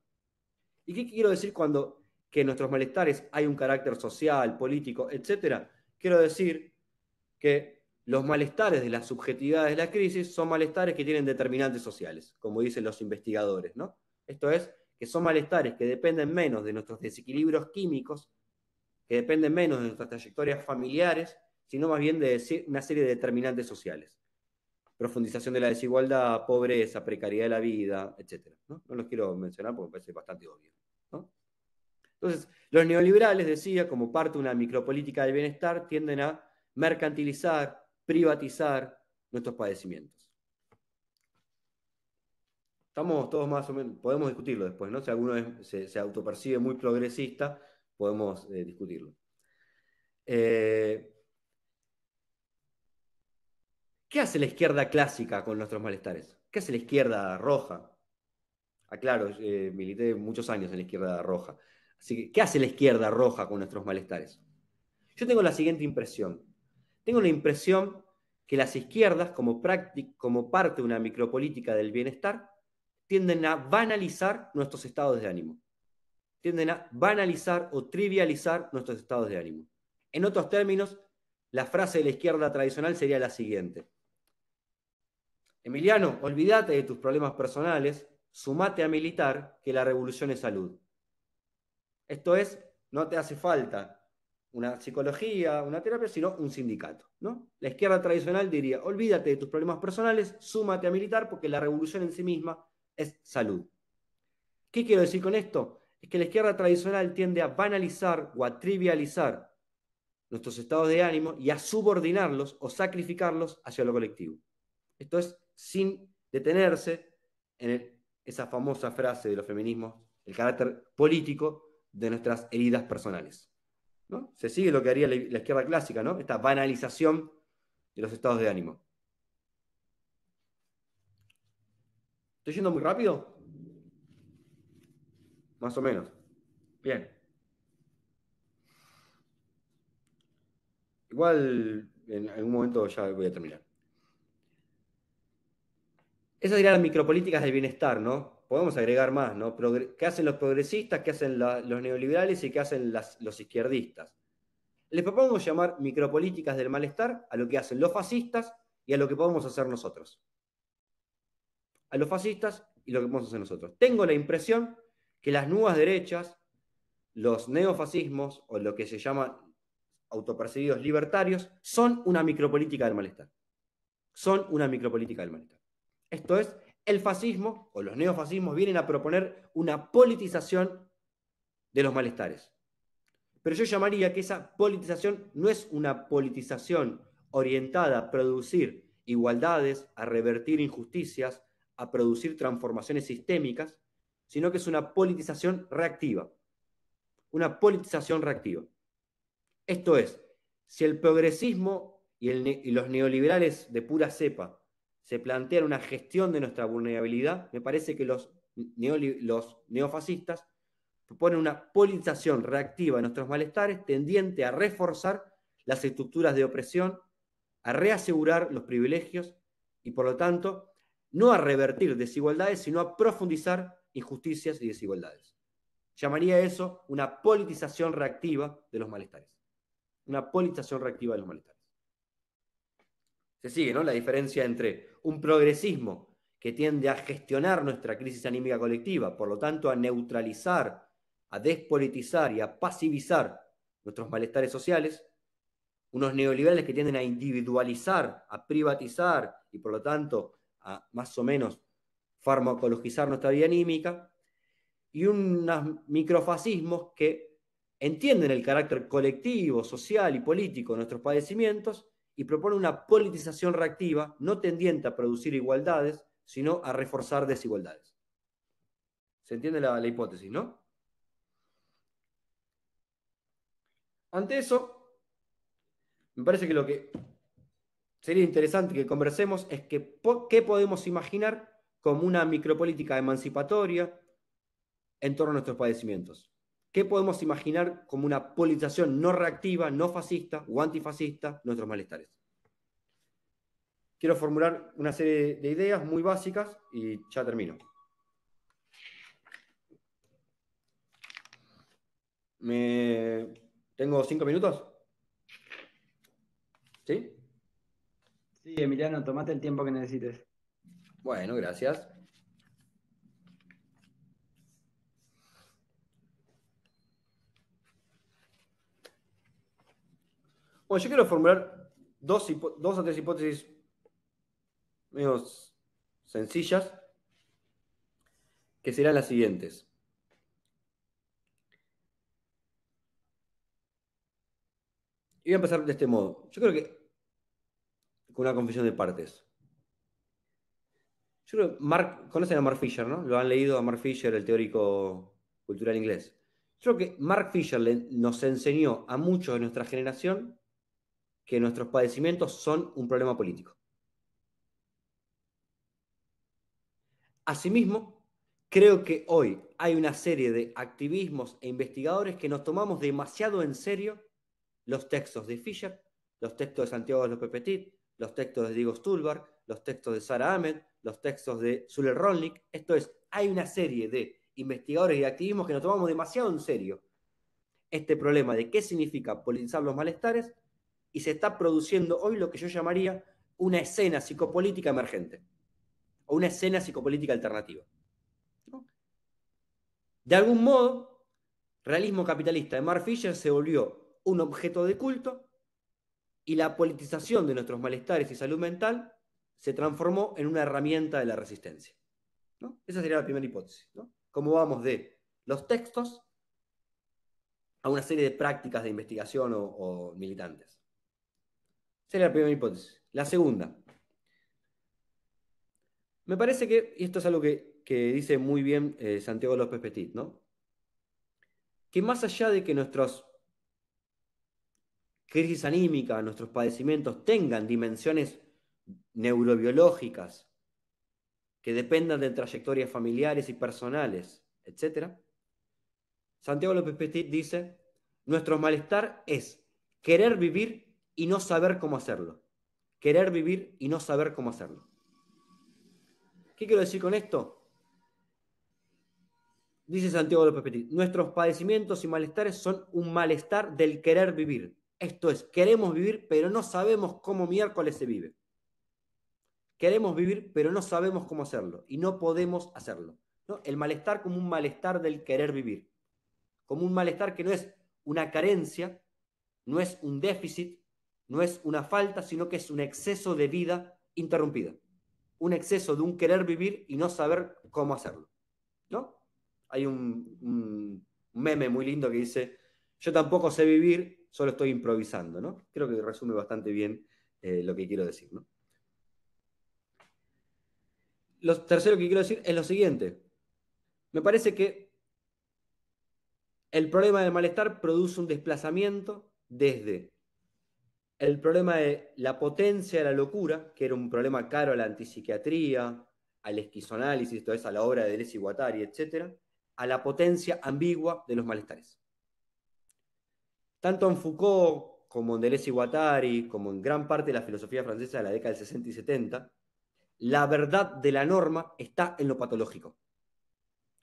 ¿Y qué quiero decir cuando que nuestros malestares hay un carácter social, político, etcétera? Quiero decir que los malestares de las subjetividades de la crisis son malestares que tienen determinantes sociales, como dicen los investigadores, ¿no? Esto es, que son malestares que dependen menos de nuestros desequilibrios químicos, que dependen menos de nuestras trayectorias familiares, sino más bien de una serie de determinantes sociales. Profundización de la desigualdad, pobreza, precariedad de la vida, etcétera. No, no los quiero mencionar porque me parece bastante obvio. Entonces, los neoliberales, decía, como parte de una micropolítica del bienestar, tienden a mercantilizar, privatizar nuestros padecimientos. Estamos todos más o menos, podemos discutirlo después, ¿no? Si alguno se, autopercibe muy progresista, podemos eh, discutirlo. Eh, ¿Qué hace la izquierda clásica con nuestros malestares? ¿Qué hace la izquierda roja? Aclaro, eh, milité muchos años en la izquierda roja que, ¿qué hace la izquierda roja con nuestros malestares? Yo tengo la siguiente impresión. Tengo la impresión que las izquierdas, como, como parte de una micropolítica del bienestar, tienden a banalizar nuestros estados de ánimo. Tienden a banalizar o trivializar nuestros estados de ánimo. En otros términos, la frase de la izquierda tradicional sería la siguiente. Emiliano, olvídate de tus problemas personales, sumate a militar, que la revolución es salud. Esto es, no te hace falta una psicología, una terapia, sino un sindicato. La izquierda tradicional diría, olvídate de tus problemas personales, súmate a militar porque la revolución en sí misma es salud. ¿Qué quiero decir con esto? Es que la izquierda tradicional tiende a banalizar o a trivializar nuestros estados de ánimo y a subordinarlos o sacrificarlos hacia lo colectivo. Esto es sin detenerse en esa famosa frase de los feminismos, el carácter político de nuestras heridas personales. ¿no? Se sigue lo que haría la, izquierda clásica, ¿no? esta banalización de los estados de ánimo. ¿Estoy yendo muy rápido? Más o menos. Bien. Igual en algún momento ya voy a terminar. Esas serían las micropolíticas del bienestar, ¿no? podemos agregar más, ¿no? ¿Qué hacen los progresistas, qué hacen los neoliberales y qué hacen los izquierdistas? Les propongo llamar micropolíticas del malestar a lo que hacen los fascistas y a lo que podemos hacer nosotros. A los fascistas y lo que podemos hacer nosotros. Tengo la impresión que las nuevas derechas, los neofascismos o lo que se llama autopercibidos libertarios, son una micropolítica del malestar. Son una micropolítica del malestar. Esto es el fascismo o los neofascismos vienen a proponer una politización de los malestares. Pero yo llamaría que esa politización no es una politización orientada a producir igualdades, a revertir injusticias, a producir transformaciones sistémicas, sino que es una politización reactiva. Una politización reactiva. Esto es, si el progresismo y, los neoliberales de pura cepa se plantea una gestión de nuestra vulnerabilidad, me parece que los, los neofascistas proponen una politización reactiva de nuestros malestares tendiente a reforzar las estructuras de opresión, a reasegurar los privilegios y por lo tanto no a revertir desigualdades, sino a profundizar injusticias y desigualdades. Llamaría eso una politización reactiva de los malestares. Una politización reactiva de los malestares. Se sigue, La diferencia entre un progresismo que tiende a gestionar nuestra crisis anímica colectiva, por lo tanto a neutralizar, a despolitizar y a pasivizar nuestros malestares sociales, unos neoliberales que tienden a individualizar, a privatizar y por lo tanto a más o menos farmacologizar nuestra vida anímica, y unos microfascismos que entienden el carácter colectivo, social y político de nuestros padecimientos y propone una politización reactiva no tendiente a producir igualdades, sino a reforzar desigualdades. ¿Se entiende la, hipótesis, no? Ante eso, me parece que lo que sería interesante que conversemos es que, qué podemos imaginar como una micropolítica emancipatoria en torno a nuestros padecimientos. ¿Qué podemos imaginar como una politización no reactiva, no fascista o antifascista nuestros malestares? Quiero formular una serie de ideas muy básicas y ya termino. Me... ¿Tengo cinco minutos? ¿Sí? Sí, Emiliano, tomate el tiempo que necesites. Bueno, gracias. Bueno, yo quiero formular dos, o tres hipótesis menos sencillas, que serán las siguientes. Y voy a empezar de este modo. Yo creo que con una confesión de partes. Yo creo conocen a Mark Fisher, ¿no? Lo han leído a Mark Fisher, el teórico cultural inglés. Yo creo que Mark Fisher nos enseñó a muchos de nuestra generación que nuestros padecimientos son un problema político. Asimismo, creo que hoy hay una serie de activismos e investigadores que nos tomamos demasiado en serio los textos de Fischer, los textos de Santiago López Petit, los textos de Diego Stulbar, los textos de Sara Ahmed, los textos de Zule Ronlick. Esto es, hay una serie de investigadores y activismos que nos tomamos demasiado en serio este problema de qué significa politizar los malestares y se está produciendo hoy lo que yo llamaría una escena psicopolítica emergente o una escena psicopolítica alternativa. De algún modo, realismo capitalista de Mark Fisher se volvió un objeto de culto y la politización de nuestros malestares y salud mental se transformó en una herramienta de la resistencia. Esa sería la primera hipótesis. Como Cómo vamos de los textos a una serie de prácticas de investigación o militantes. Sería la primera hipótesis. La segunda. Me parece que, y esto es algo que, dice muy bien eh, Santiago López Petit, ¿no? Que más allá de que nuestras crisis anímicas, nuestros padecimientos tengan dimensiones neurobiológicas que dependan de trayectorias familiares y personales, etc. Santiago López Petit dice, nuestro malestar es querer vivir y no saber cómo hacerlo. Querer vivir y no saber cómo hacerlo. ¿Qué quiero decir con esto? Dice Santiago López Petit, nuestros padecimientos y malestares son un malestar del querer vivir. Esto es, queremos vivir, pero no sabemos cómo miércoles se vive. Queremos vivir, pero no sabemos cómo hacerlo y no podemos hacerlo. ¿no? El malestar como un malestar del querer vivir, como un malestar que no es una carencia, no es un déficit, no es una falta, sino que es un exceso de vida interrumpida. Un exceso de un querer vivir y no saber cómo hacerlo. ¿No? Hay un, meme muy lindo que dice, yo tampoco sé vivir, solo estoy improvisando, ¿no? Creo que resume bastante bien eh, lo que quiero decir, Lo tercero que quiero decir es lo siguiente. Me parece que el problema del malestar produce un desplazamiento desde el problema de la potencia de la locura, que era un problema caro a la antipsiquiatría, al esquizoanálisis, todo a la obra de Deleuze y Guattari, etc., a la potencia ambigua de los malestares. Tanto en Foucault como en Deleuze y Guattari, como en gran parte de la filosofía francesa de la década del 60 y 70, la verdad de la norma está en lo patológico.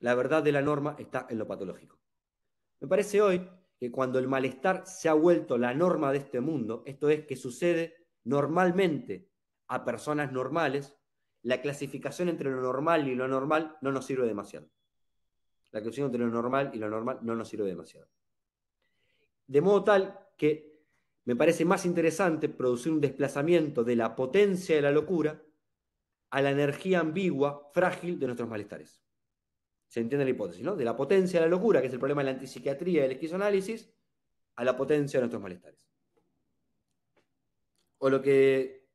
La verdad de la norma está en lo patológico. Me parece hoy que cuando el malestar se ha vuelto la norma de este mundo, esto es que sucede normalmente a personas normales, la clasificación entre lo normal y lo normal no nos sirve demasiado. La clasificación entre lo normal y lo normal no nos sirve demasiado. De modo tal que me parece más interesante producir un desplazamiento de la potencia de la locura a la energía ambigua, frágil de nuestros malestares se entiende la hipótesis, ¿no? De la potencia de la locura, que es el problema de la antipsiquiatría y el esquizoanálisis, a la potencia de nuestros malestares. O lo que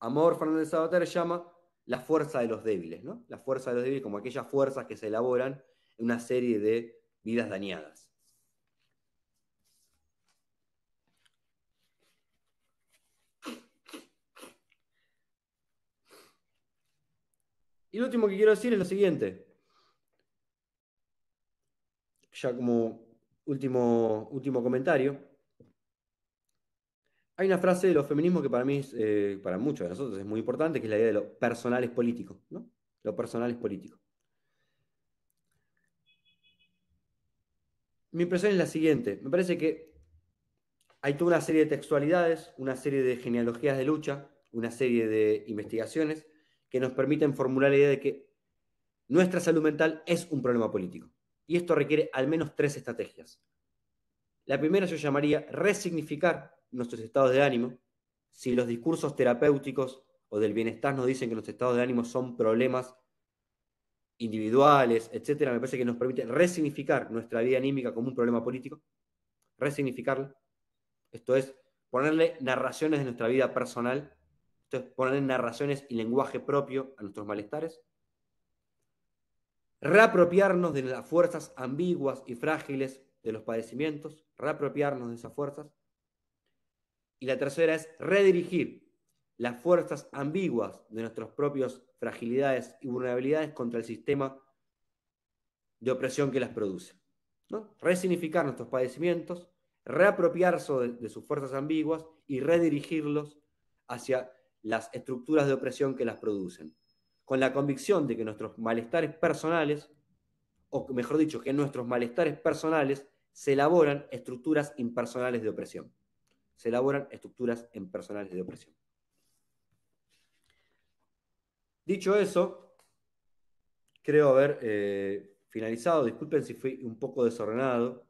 Amor Fernández Sabater llama la fuerza de los débiles, ¿no? La fuerza de los débiles como aquellas fuerzas que se elaboran en una serie de vidas dañadas. Y lo último que quiero decir es lo siguiente ya como último, último comentario, hay una frase de los feminismos que para mí, eh, para muchos de nosotros es muy importante, que es la idea de lo personal es político, ¿no? Lo personal es político. Mi impresión es la siguiente, me parece que hay toda una serie de textualidades, una serie de genealogías de lucha, una serie de investigaciones que nos permiten formular la idea de que nuestra salud mental es un problema político. Y esto requiere al menos tres estrategias. La primera yo llamaría resignificar nuestros estados de ánimo. Si los discursos terapéuticos o del bienestar nos dicen que los estados de ánimo son problemas individuales, etcétera, me parece que nos permite resignificar nuestra vida anímica como un problema político, resignificarla. Esto es ponerle narraciones de nuestra vida personal, esto es ponerle narraciones y lenguaje propio a nuestros malestares reapropiarnos de las fuerzas ambiguas y frágiles de los padecimientos, reapropiarnos de esas fuerzas. Y la tercera es redirigir las fuerzas ambiguas de nuestras propias fragilidades y vulnerabilidades contra el sistema de opresión que las produce. ¿no? Resignificar nuestros padecimientos, reapropiarse de sus fuerzas ambiguas y redirigirlos hacia las estructuras de opresión que las producen con la convicción de que nuestros malestares personales, o mejor dicho, que nuestros malestares personales se elaboran estructuras impersonales de opresión. Se elaboran estructuras impersonales de opresión. Dicho eso, creo haber eh, finalizado. Disculpen si fui un poco desordenado.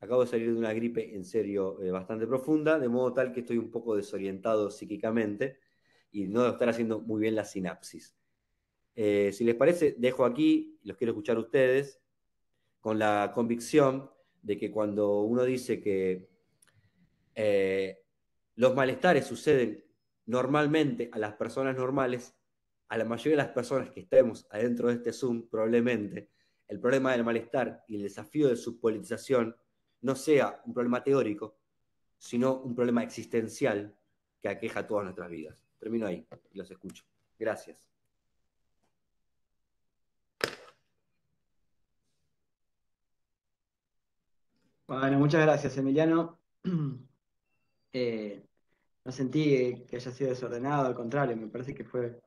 Acabo de salir de una gripe en serio eh, bastante profunda, de modo tal que estoy un poco desorientado psíquicamente y no debo estar haciendo muy bien la sinapsis. Eh, si les parece, dejo aquí, los quiero escuchar a ustedes, con la convicción de que cuando uno dice que eh, los malestares suceden normalmente a las personas normales, a la mayoría de las personas que estemos adentro de este Zoom, probablemente el problema del malestar y el desafío de su politización no sea un problema teórico, sino un problema existencial que aqueja todas nuestras vidas. Termino ahí y los escucho. Gracias. Bueno, muchas gracias, Emiliano. Eh, no sentí que haya sido desordenado, al contrario, me parece que fue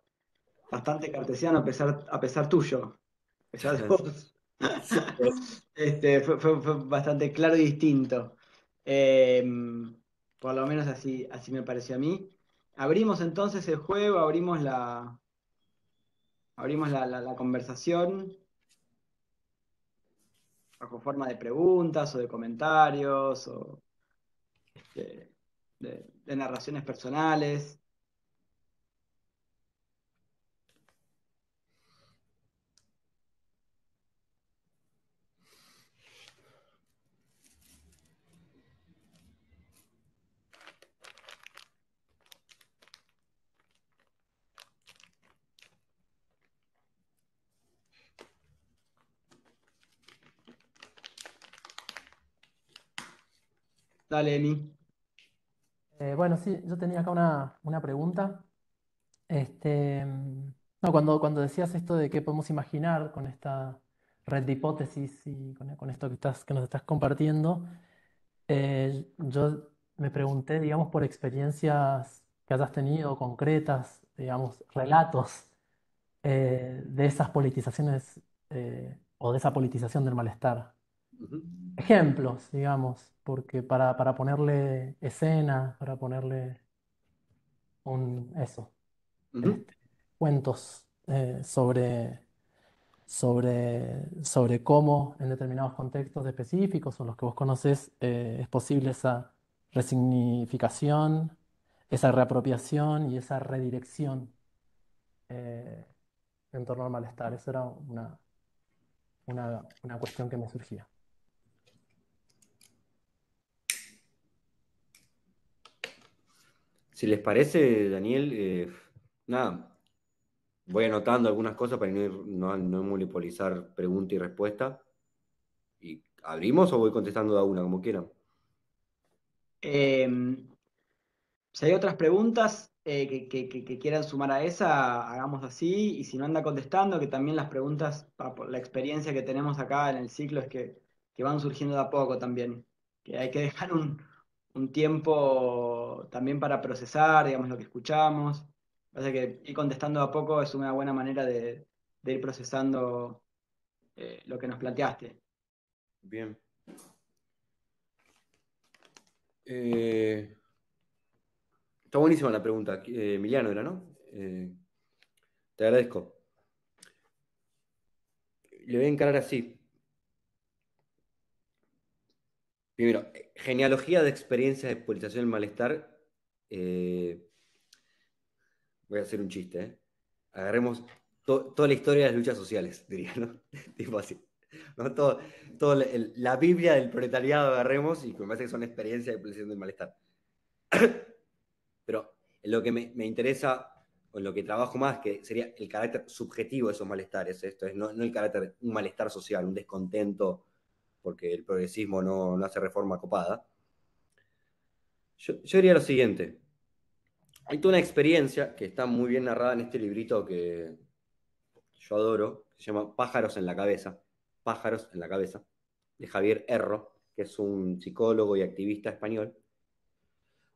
bastante cartesiano a pesar, a pesar tuyo, a pesar de este, fue, bastante claro y distinto. Em, por lo menos así, así me pareció a mí. Abrimos entonces el juego, abrimos la, abrimos la conversación bajo forma de preguntas o de comentarios o de, de narraciones personales. Dale, eh, bueno, sí, yo tenía acá una, pregunta. Este, no, cuando, cuando decías esto de qué podemos imaginar con esta red de hipótesis y con, esto que, estás, que nos estás compartiendo, eh, yo me pregunté, digamos, por experiencias que hayas tenido concretas, digamos, relatos eh, de esas politizaciones o de esa politización del malestar ejemplos, digamos, porque para, ponerle escena para ponerle un, eso, este, cuentos eh, sobre, sobre, sobre cómo en determinados contextos específicos o los que vos conoces eh, es posible esa resignificación, esa reapropiación y esa redirección eh, en torno al malestar. Esa era una, una cuestión que me surgía. Si les parece, Daniel, eh, nada, voy anotando algunas cosas para no, monopolizar pregunta y respuesta. ¿Y abrimos o voy contestando a una, como quieran? Em, si hay otras preguntas eh, que, quieran sumar a esa, hagamos así. Y si no anda contestando, que también las preguntas, la experiencia que tenemos acá en el ciclo es que van surgiendo de a poco también. Que hay que dejar un, un tiempo también para procesar, digamos, lo que escuchamos. O que ir contestando a poco es una buena manera de, ir procesando eh, lo que nos planteaste. Bien. Eh, está buenísima la pregunta, eh, Emiliano era, ¿no? te agradezco. Le voy a encarar así. Primero, genealogía de experiencias de politización del malestar. Eh, voy a hacer un chiste, ¿eh? Agarremos toda la historia de las luchas sociales, diría, ¿no? tipo así. ¿no? la Biblia del proletariado agarremos y me parece que son experiencias de expulsión del malestar. Pero lo que me, interesa, o en lo que trabajo más, que sería el carácter subjetivo de esos malestares. Esto es no, no el carácter, un malestar social, un descontento porque el progresismo no, hace reforma copada. Yo, diría lo siguiente. Hay toda una experiencia que está muy bien narrada en este librito que yo adoro, que se llama Pájaros en la cabeza, Pájaros en la cabeza, de Javier Erro, que es un psicólogo y activista español,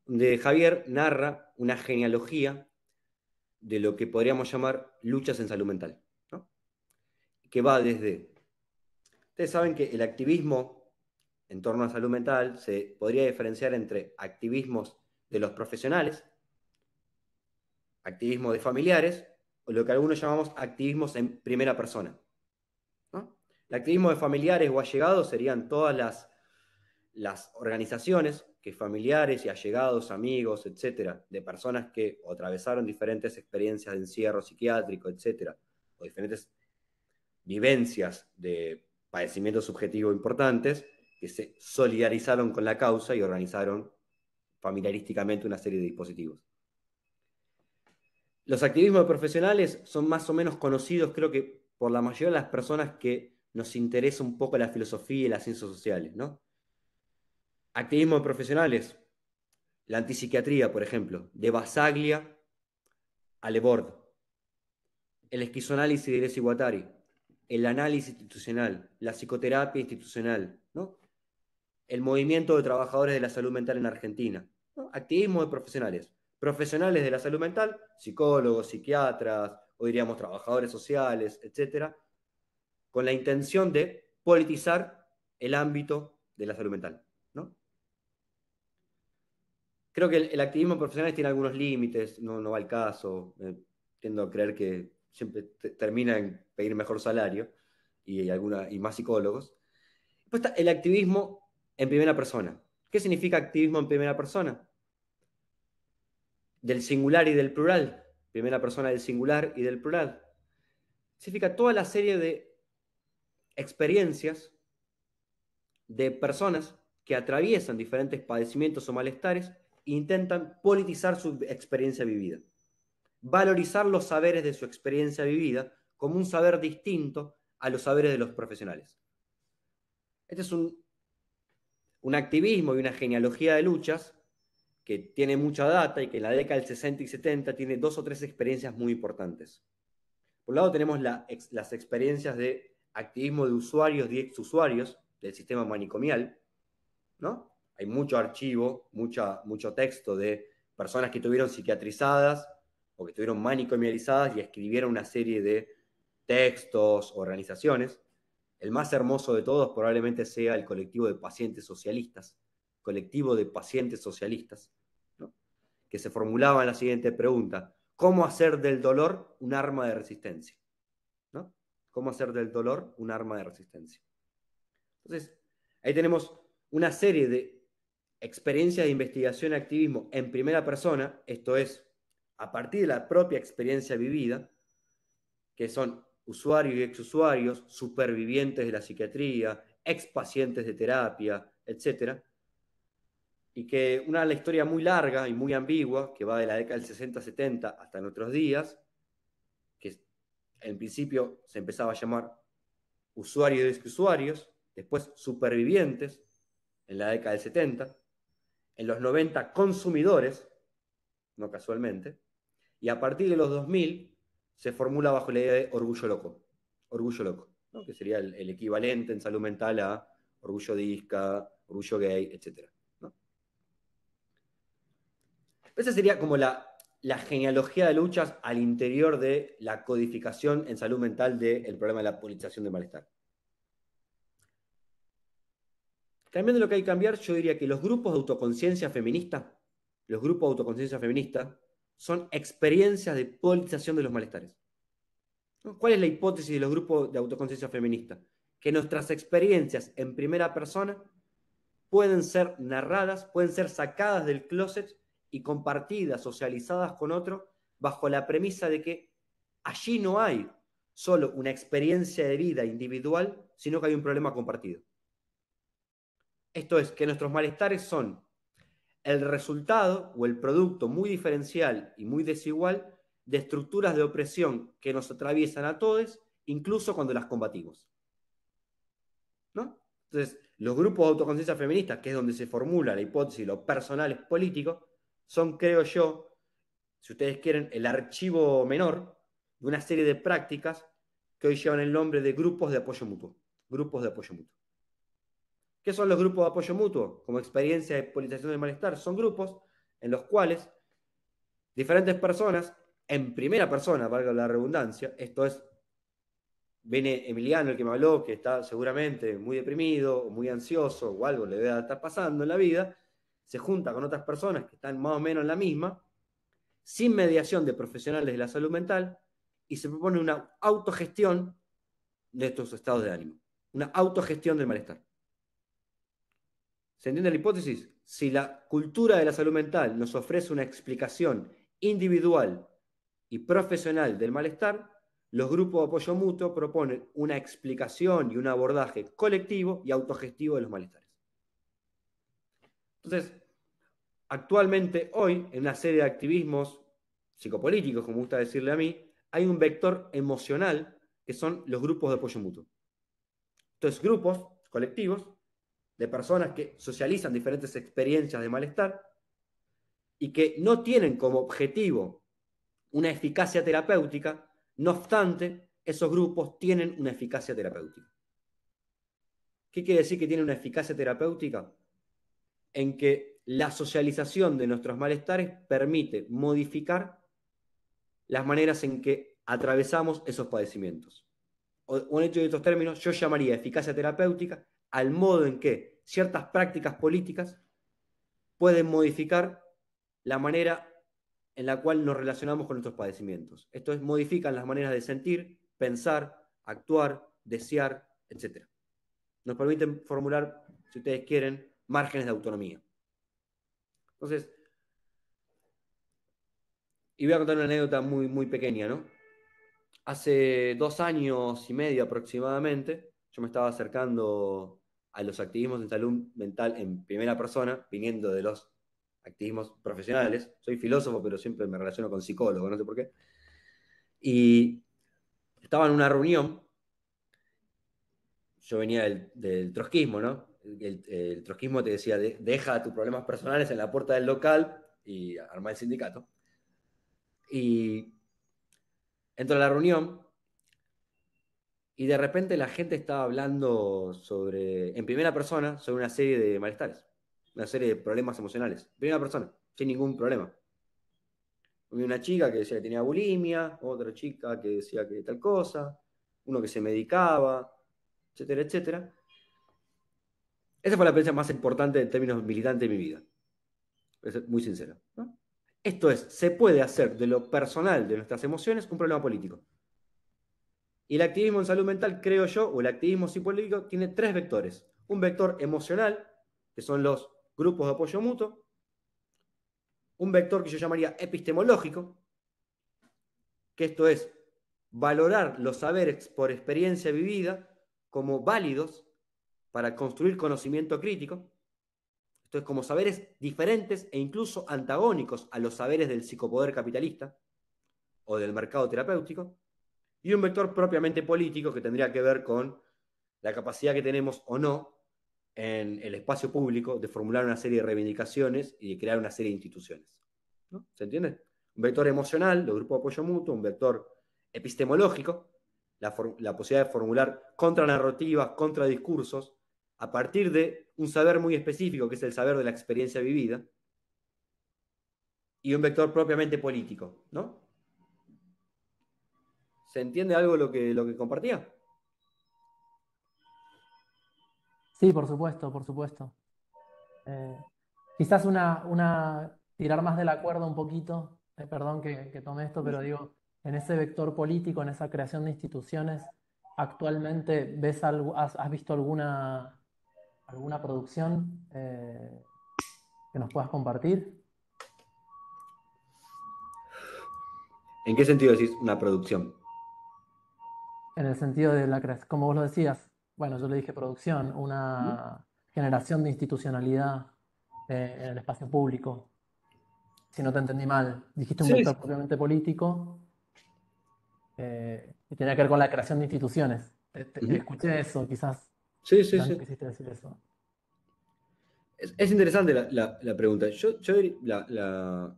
donde Javier narra una genealogía de lo que podríamos llamar luchas en salud mental, que va desde Ustedes saben que el activismo en torno a salud mental se podría diferenciar entre activismos de los profesionales, activismo de familiares, o lo que algunos llamamos activismos en primera persona. El activismo de familiares o allegados serían todas las, las organizaciones que familiares y allegados, amigos, etcétera, de personas que atravesaron diferentes experiencias de encierro psiquiátrico, etcétera, o diferentes vivencias de padecimientos subjetivos importantes, que se solidarizaron con la causa y organizaron familiarísticamente una serie de dispositivos. Los activismos profesionales son más o menos conocidos, creo que por la mayoría de las personas que nos interesa un poco la filosofía y las ciencias sociales, ¿no? Activismo profesionales, la antipsiquiatría, por ejemplo, de Basaglia a Bord, el esquizoanálisis de Iglesia el análisis institucional, la psicoterapia institucional, ¿no? el movimiento de trabajadores de la salud mental en Argentina, activismo de profesionales, profesionales de la salud mental, psicólogos, psiquiatras, o diríamos trabajadores sociales, etcétera, con la intención de politizar el ámbito de la salud mental. ¿no? Creo que el, activismo profesional tiene algunos límites, no, no va al caso, eh, tiendo a creer que siempre termina en pedir mejor salario y, alguna, y más psicólogos. Después está el activismo en primera persona. ¿Qué significa activismo en primera persona? Del singular y del plural. Primera persona del singular y del plural. Significa toda la serie de experiencias de personas que atraviesan diferentes padecimientos o malestares e intentan politizar su experiencia vivida valorizar los saberes de su experiencia vivida como un saber distinto a los saberes de los profesionales. Este es un, activismo y una genealogía de luchas que tiene mucha data y que en la década del 60 y 70 tiene dos o tres experiencias muy importantes. Por un lado tenemos las experiencias de activismo de usuarios y usuarios del sistema manicomial, ¿no? Hay mucho archivo, mucha, mucho texto de personas que tuvieron psiquiatrizadas o que estuvieron manicomializadas y escribieron una serie de textos, organizaciones. El más hermoso de todos probablemente sea el colectivo de pacientes socialistas, colectivo de pacientes socialistas, que se formulaba la siguiente pregunta, ¿cómo hacer del dolor un arma de resistencia? ¿Cómo hacer del dolor un arma de resistencia? Entonces, ahí tenemos una serie de experiencias de investigación y activismo en primera persona, esto es, a partir de la propia experiencia vivida, que son usuarios y exusuarios, supervivientes de la psiquiatría, expacientes de terapia, etc. Y que una la historia muy larga y muy ambigua, que va de la década del 60-70 hasta otros días, que en principio se empezaba a llamar usuarios y exusuarios, después supervivientes en la década del 70, en los 90 consumidores, no casualmente, y a partir de los 2000 se formula bajo la idea de orgullo loco. Orgullo loco, que sería el, equivalente en salud mental a orgullo disca, orgullo gay, etc. Esa sería como la, genealogía de luchas al interior de la codificación en salud mental del problema de la politización del malestar. Cambiando lo que hay que cambiar, yo diría que los grupos de autoconciencia feminista, los grupos de autoconciencia feminista, son experiencias de politización de los malestares. ¿Cuál es la hipótesis de los grupos de autoconciencia feminista? Que nuestras experiencias en primera persona pueden ser narradas, pueden ser sacadas del closet y compartidas, socializadas con otro, bajo la premisa de que allí no hay solo una experiencia de vida individual, sino que hay un problema compartido. Esto es, que nuestros malestares son el resultado o el producto muy diferencial y muy desigual de estructuras de opresión que nos atraviesan a todos, incluso cuando las combatimos. ¿No? Entonces, los grupos de autoconciencia feminista, que es donde se formula la hipótesis de lo personal es político, son, creo yo, si ustedes quieren, el archivo menor de una serie de prácticas que hoy llevan el nombre de grupos de apoyo mutuo. Grupos de apoyo mutuo. ¿Qué son los grupos de apoyo mutuo? Como experiencia de politización del malestar, son grupos en los cuales diferentes personas, en primera persona, valga la redundancia, esto es, viene Emiliano, el que me habló, que está seguramente muy deprimido, muy ansioso, o algo le debe estar pasando en la vida, se junta con otras personas que están más o menos en la misma, sin mediación de profesionales de la salud mental, y se propone una autogestión de estos estados de ánimo, una autogestión del malestar. ¿Se entiende la hipótesis? Si la cultura de la salud mental nos ofrece una explicación individual y profesional del malestar, los grupos de apoyo mutuo proponen una explicación y un abordaje colectivo y autogestivo de los malestares. Entonces, actualmente hoy, en una serie de activismos psicopolíticos, como gusta decirle a mí, hay un vector emocional que son los grupos de apoyo mutuo. Entonces, grupos colectivos de personas que socializan diferentes experiencias de malestar y que no tienen como objetivo una eficacia terapéutica, no obstante, esos grupos tienen una eficacia terapéutica. ¿Qué quiere decir que tienen una eficacia terapéutica? En que la socialización de nuestros malestares permite modificar las maneras en que atravesamos esos padecimientos. O, en hecho de estos términos, yo llamaría eficacia terapéutica al modo en que ciertas prácticas políticas pueden modificar la manera en la cual nos relacionamos con nuestros padecimientos. Esto es, modifican las maneras de sentir, pensar, actuar, desear, etc. Nos permiten formular, si ustedes quieren, márgenes de autonomía. Entonces, y voy a contar una anécdota muy, muy pequeña, ¿no? Hace dos años y medio aproximadamente, yo me estaba acercando a los activismos en salud mental en primera persona, viniendo de los activismos profesionales. Soy filósofo, pero siempre me relaciono con psicólogo, no sé por qué. Y estaba en una reunión, yo venía del, trotskismo, ¿no? El, trotskismo te decía, deja tus problemas personales en la puerta del local y arma el sindicato. Y entro a la reunión y de repente la gente estaba hablando sobre, en primera persona, sobre una serie de malestares, una serie de problemas emocionales. Primera persona, sin ningún problema. Una chica que decía que tenía bulimia, otra chica que decía que tal cosa, uno que se medicaba, etcétera, etcétera. Esa fue la experiencia más importante en términos militantes de mi vida. Es muy sincero. Esto es, se puede hacer de lo personal de nuestras emociones un problema político. Y el activismo en salud mental, creo yo, o el activismo político, tiene tres vectores. Un vector emocional, que son los grupos de apoyo mutuo. Un vector que yo llamaría epistemológico, que esto es valorar los saberes por experiencia vivida como válidos para construir conocimiento crítico. Esto es como saberes diferentes e incluso antagónicos a los saberes del psicopoder capitalista o del mercado terapéutico y un vector propiamente político que tendría que ver con la capacidad que tenemos o no en el espacio público de formular una serie de reivindicaciones y de crear una serie de instituciones. ¿no? ¿Se entiende? Un vector emocional, los grupos de apoyo mutuo, un vector epistemológico, la, posibilidad de formular contranarrativas, contradiscursos, a partir de un saber muy específico, que es el saber de la experiencia vivida, y un vector propiamente político, ¿no? ¿Se entiende algo lo que, lo que compartía? Sí, por supuesto, por supuesto. Eh, quizás una, tirar más del acuerdo un poquito, eh, perdón que, tome esto, pero digo, en ese vector político, en esa creación de instituciones, actualmente ves algo, has, visto alguna, alguna producción eh, que nos puedas compartir? ¿En qué sentido decís una producción? En el sentido de la creación, como vos lo decías, bueno, yo le dije producción, una generación de institucionalidad eh, en el espacio público. Si no te entendí mal, dijiste un vector propiamente político eh, y tenía que ver con la creación de instituciones. Te, Escuché eso, quizás. Quisiste decir eso. Es, interesante la, pregunta. Yo, yo la,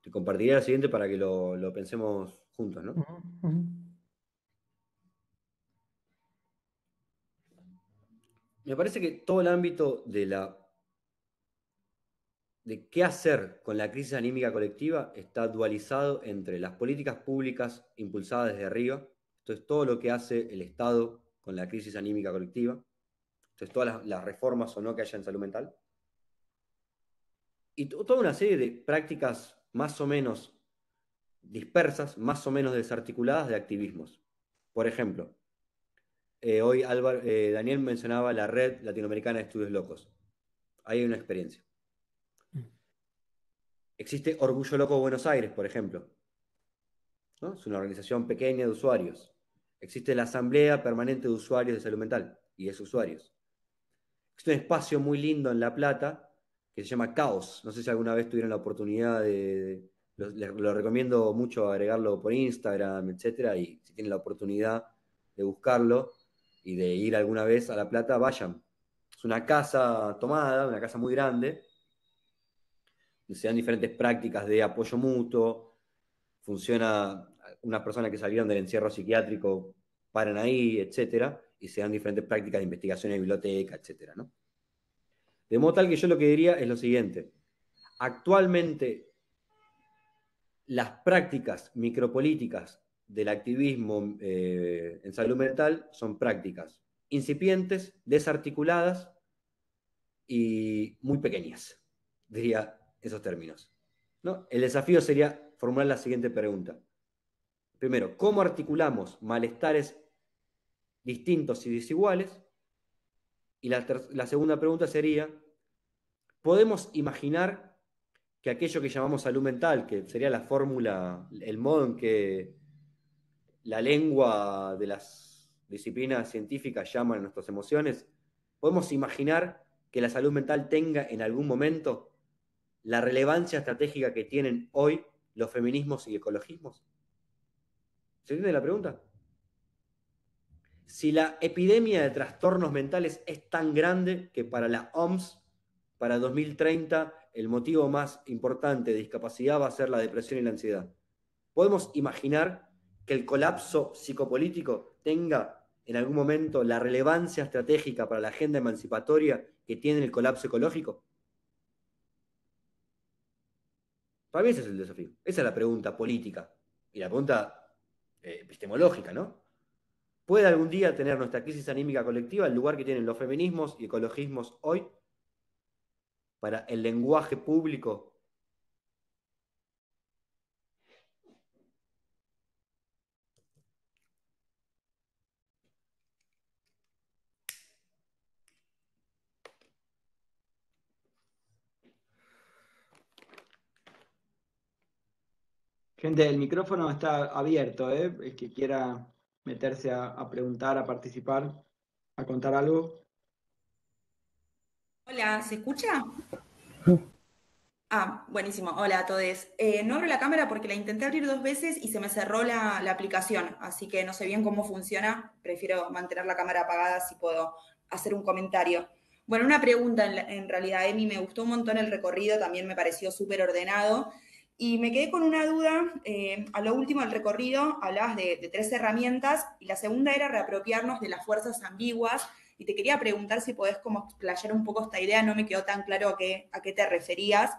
te compartiría la siguiente para que lo, pensemos juntos, ¿no? me parece que todo el ámbito de la de qué hacer con la crisis anímica colectiva está dualizado entre las políticas públicas impulsadas desde arriba, esto es todo lo que hace el Estado con la crisis anímica colectiva, entonces todas las reformas o no que haya en salud mental, y toda una serie de prácticas más o menos dispersas, más o menos desarticuladas de activismos. Por ejemplo, eh, hoy eh, Daniel mencionaba la red latinoamericana de estudios locos. Ahí hay una experiencia. Mm. Existe Orgullo Loco Buenos Aires, por ejemplo. Es una organización pequeña de usuarios. Existe la Asamblea Permanente de Usuarios de Salud Mental y es usuarios. Existe un espacio muy lindo en La Plata que se llama Caos. No sé si alguna vez tuvieron la oportunidad de... de lo, lo, recomiendo mucho agregarlo por Instagram, etcétera, y si tienen la oportunidad de buscarlo, y de ir alguna vez a La Plata, vayan. Es una casa tomada, una casa muy grande. Se dan diferentes prácticas de apoyo mutuo. Funciona unas personas que salieron del encierro psiquiátrico paran ahí, etcétera, y se dan diferentes prácticas de investigación en biblioteca, etcétera, De modo tal que yo lo que diría es lo siguiente. Actualmente, las prácticas micropolíticas del activismo eh, en salud mental son prácticas incipientes, desarticuladas y muy pequeñas, diría esos términos. El desafío sería formular la siguiente pregunta. Primero, ¿cómo articulamos malestares distintos y desiguales? Y la, la segunda pregunta sería, ¿podemos imaginar que aquello que llamamos salud mental, que sería la fórmula, el modo en que la lengua de las disciplinas científicas llama a nuestras emociones, podemos imaginar que la salud mental tenga en algún momento la relevancia estratégica que tienen hoy los feminismos y ecologismos? ¿Se entiende la pregunta? Si la epidemia de trastornos mentales es tan grande que para la OMS, para 2030, el motivo más importante de discapacidad va a ser la depresión y la ansiedad, podemos imaginar que el colapso psicopolítico tenga en algún momento la relevancia estratégica para la agenda emancipatoria que tiene el colapso ecológico? Para mí ese es el desafío. Esa es la pregunta política y la pregunta eh, epistemológica, ¿no? ¿Puede algún día tener nuestra crisis anímica colectiva el lugar que tienen los feminismos y ecologismos hoy para el lenguaje público el micrófono está abierto, ¿eh? El que quiera meterse a, preguntar, a participar, a contar algo. Hola, ¿se escucha? Ah, buenísimo. Hola a todos. Eh, no abro la cámara porque la intenté abrir dos veces y se me cerró la, aplicación, así que no sé bien cómo funciona. Prefiero mantener la cámara apagada si puedo hacer un comentario. Bueno, una pregunta en, en realidad, Emi, me gustó un montón el recorrido, también me pareció súper ordenado. Y me quedé con una duda, eh, a lo último del recorrido hablabas de, tres herramientas y la segunda era reapropiarnos de las fuerzas ambiguas y te quería preguntar si podés como explayar un poco esta idea, no me quedó tan claro a qué, a qué te referías.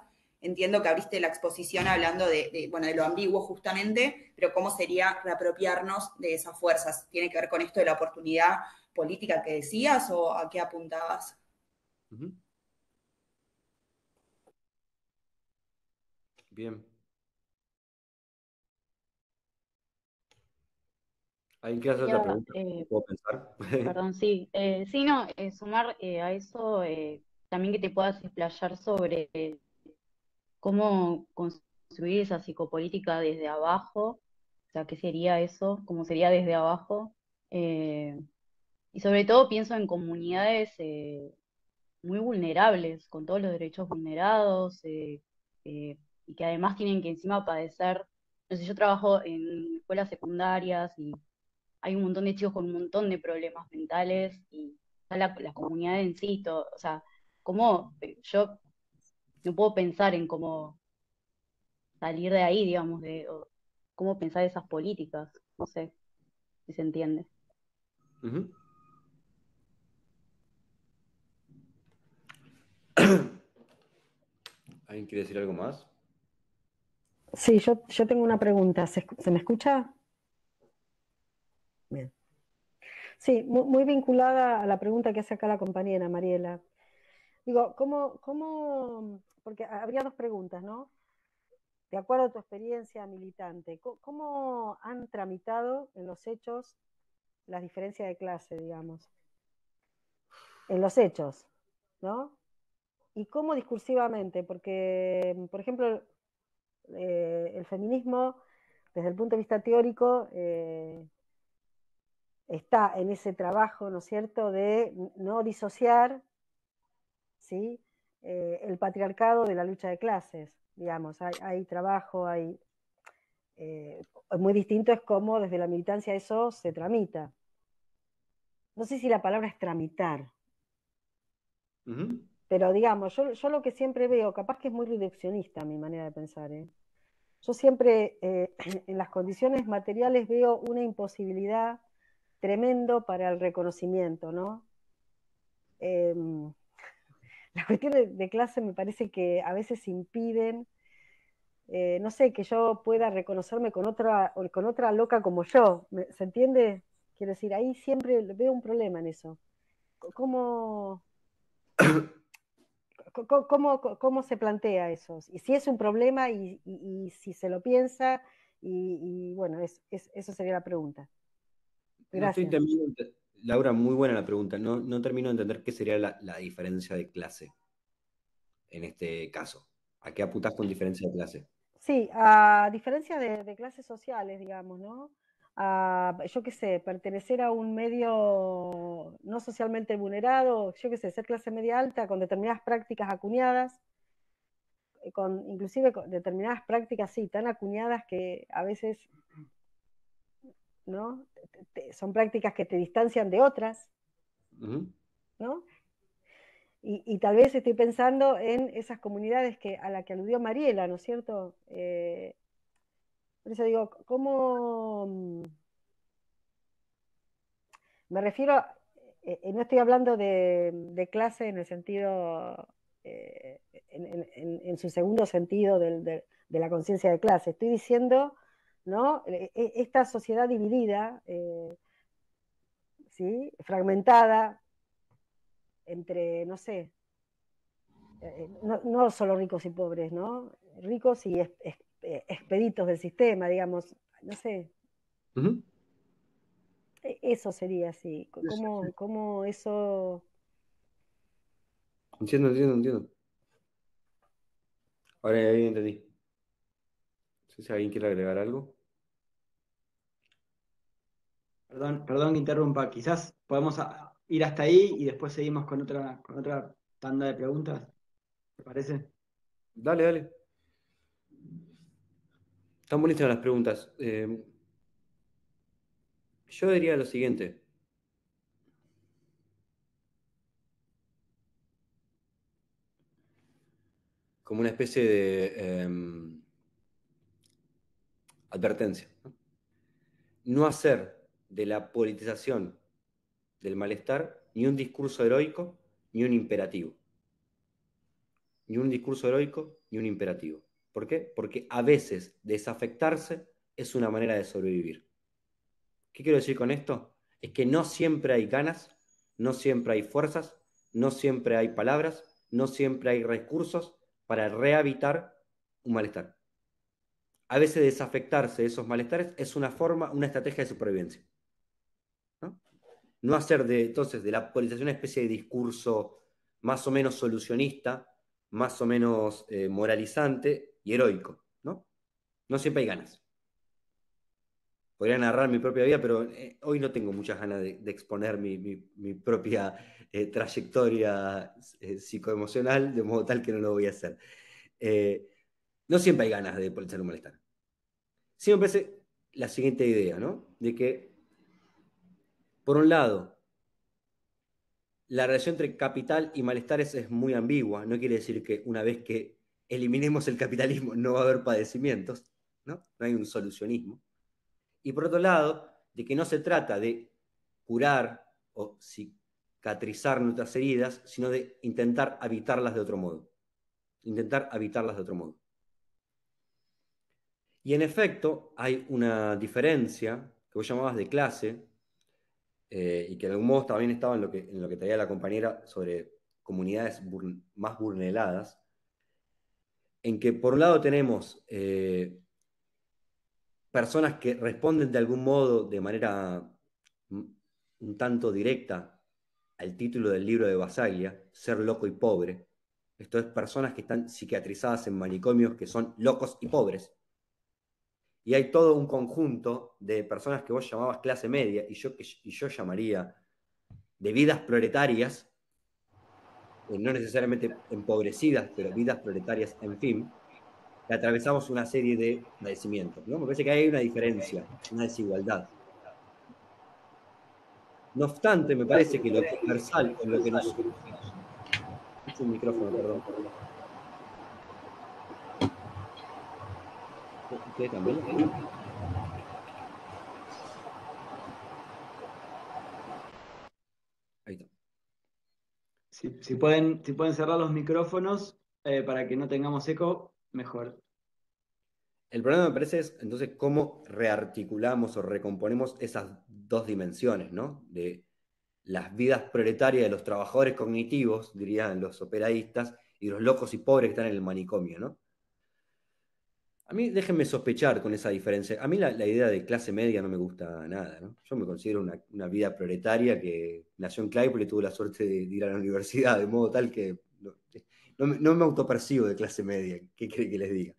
Entiendo que abriste la exposición hablando de, bueno, de lo ambiguo justamente, pero cómo sería reapropiarnos de esas fuerzas. ¿Tiene que ver con esto de la oportunidad política que decías o a qué apuntabas? Bien. Hay que hacer la pregunta. Eh, ¿Puedo pensar? Perdón, sí. Eh, sí, no, eh, sumar a eso también que te puedas explayar sobre cómo construir esa psicopolítica desde abajo. O sea, ¿qué sería eso? ¿Cómo sería desde abajo? y sobre todo pienso en comunidades muy vulnerables, con todos los derechos vulnerados, y que además tienen que encima padecer. No yo trabajo en escuelas secundarias y hay un montón de chicos con un montón de problemas mentales y la, comunidades en sí, todo, o sea, como eh, yo no puedo pensar en cómo salir de ahí, digamos, de cómo pensar esas políticas, no sé si se entiende. ¿Alguien quiere decir algo más? Sí, yo, yo tengo una pregunta. ¿Se, me escucha? Sí, muy, vinculada a la pregunta que hace acá la compañera Mariela. Digo, ¿cómo, porque habría dos preguntas, ¿no? De acuerdo a tu experiencia militante, ¿cómo han tramitado en los hechos las diferencias de clase, digamos? En los hechos, ¿no? y cómo discursivamente, porque, por ejemplo, eh, el feminismo, desde el punto de vista teórico, eh, está en ese trabajo, ¿no es cierto?, de no disociar ¿sí? Eh, el patriarcado de la lucha de clases, digamos, hay, trabajo, hay... Eh, muy distinto es cómo desde la militancia eso se tramita. No sé si la palabra es tramitar, pero digamos, yo, yo, lo que siempre veo, capaz que es muy reduccionista mi manera de pensar, ¿eh? yo siempre eh, en las condiciones materiales veo una imposibilidad tremendo para el reconocimiento, ¿no? Em, cuestión las de clase me parece que a veces impiden, eh, no sé, que yo pueda reconocerme con otra, con otra loca como yo. ¿Se entiende? Quiero decir, ahí siempre veo un problema en eso. ¿Cómo, cómo, se plantea eso? Y si es un problema y, si se lo piensa, y, bueno, eso sería la pregunta. Laura, muy buena la pregunta. No, termino de entender qué sería la, diferencia de clase en este caso. ¿A qué apuntas con diferencia de clase? Sí, a diferencia de, clases sociales, digamos, ¿no? yo qué sé, pertenecer a un medio no socialmente vulnerado, yo qué sé, ser clase media alta con determinadas prácticas acuñadas, eh, con, inclusive con determinadas prácticas, sí, tan acuñadas que a veces ¿no? son prácticas que te distancian de otras, ¿no? Y, tal vez estoy pensando en esas comunidades que, a las que aludió Mariela, ¿no es cierto? Eh, por eso digo, ¿cómo...? Mm? Me refiero, eh, eh, no estoy hablando de, clase en el sentido, en, su segundo sentido de la conciencia de clase, estoy diciendo ¿no? E, e, esta sociedad dividida, eh, ¿sí? fragmentada entre, no sé, eh, eh, no, solo ricos y pobres, ¿no? Ricos y expeditos del sistema, digamos, no sé. E, eso sería así. ¿Cómo, eso...? Entiendo, entiendo, entiendo. Ahora ya entendí. No si alguien quiere agregar algo. Perdón, perdón que interrumpa, quizás podemos ir hasta ahí y después seguimos con otra, con otra tanda de preguntas. ¿Te parece? Dale, dale. Están bonitas las preguntas. Em, yo diría lo siguiente. Como una especie de em, advertencia. No hacer de la politización del malestar ni un discurso heroico ni un imperativo. Ni un discurso heroico ni un imperativo. ¿Por qué? Porque a veces desafectarse es una manera de sobrevivir. ¿Qué quiero decir con esto? Es que no siempre hay ganas, no siempre hay fuerzas, no siempre hay palabras, no siempre hay recursos para rehabilitar un malestar. A veces desafectarse de esos malestares es una forma, una estrategia de supervivencia no hacer de, entonces de la polarización una especie de discurso más o menos solucionista, más o menos eh, moralizante y heroico, ¿no? No siempre hay ganas. Podría narrar mi propia vida, pero eh, hoy no tengo muchas ganas de, exponer mi, propia eh, trayectoria psicoemocional, de modo tal que no lo voy a hacer. no siempre hay ganas de politizar un malestar. Siempre es la siguiente idea, ¿no? De que por un lado, la relación entre capital y malestares es muy ambigua, no quiere decir que una vez que eliminemos el capitalismo no va a haber padecimientos, ¿no? hay un solucionismo. Y por otro lado, de que no se trata de curar o cicatrizar nuestras heridas, sino de intentar habitarlas de otro modo. Intentar habitarlas de otro modo. Y en efecto, hay una diferencia que vos llamabas de clase eh, y que de algún modo también estaba en lo que, traía la compañera sobre comunidades más burneladas en que por un lado tenemos eh, personas que responden de algún modo, de manera mm, un tanto directa, al título del libro de Basaglia, Ser loco y pobre. Esto es personas que están psiquiatrizadas en manicomios que son locos y pobres y hay todo un conjunto de personas que vos llamabas clase media y yo, y yo llamaría de vidas proletarias, eh, no necesariamente empobrecidas, pero vidas proletarias, en fin, que atravesamos una serie de padecimientos. ¿no? Me parece que hay una diferencia, una desigualdad. No obstante, me parece que lo universal lo que nos... un micrófono, perdón. también? ¿eh? Ahí está. Si, pueden, si pueden cerrar los micrófonos eh, para que no tengamos eco, mejor. El problema me parece es entonces cómo rearticulamos o recomponemos esas dos dimensiones, ¿no? De las vidas proletarias de los trabajadores cognitivos, dirían los operadistas, y los locos y pobres que están en el manicomio, ¿no? A mí déjenme sospechar con esa diferencia. A mí la, idea de clase media no me gusta nada. Yo me considero una, vida proletaria que nació en Claypool y tuvo la suerte de, ir a la universidad, de modo tal que no, me autopercibo de clase media. ¿Qué cree que les diga?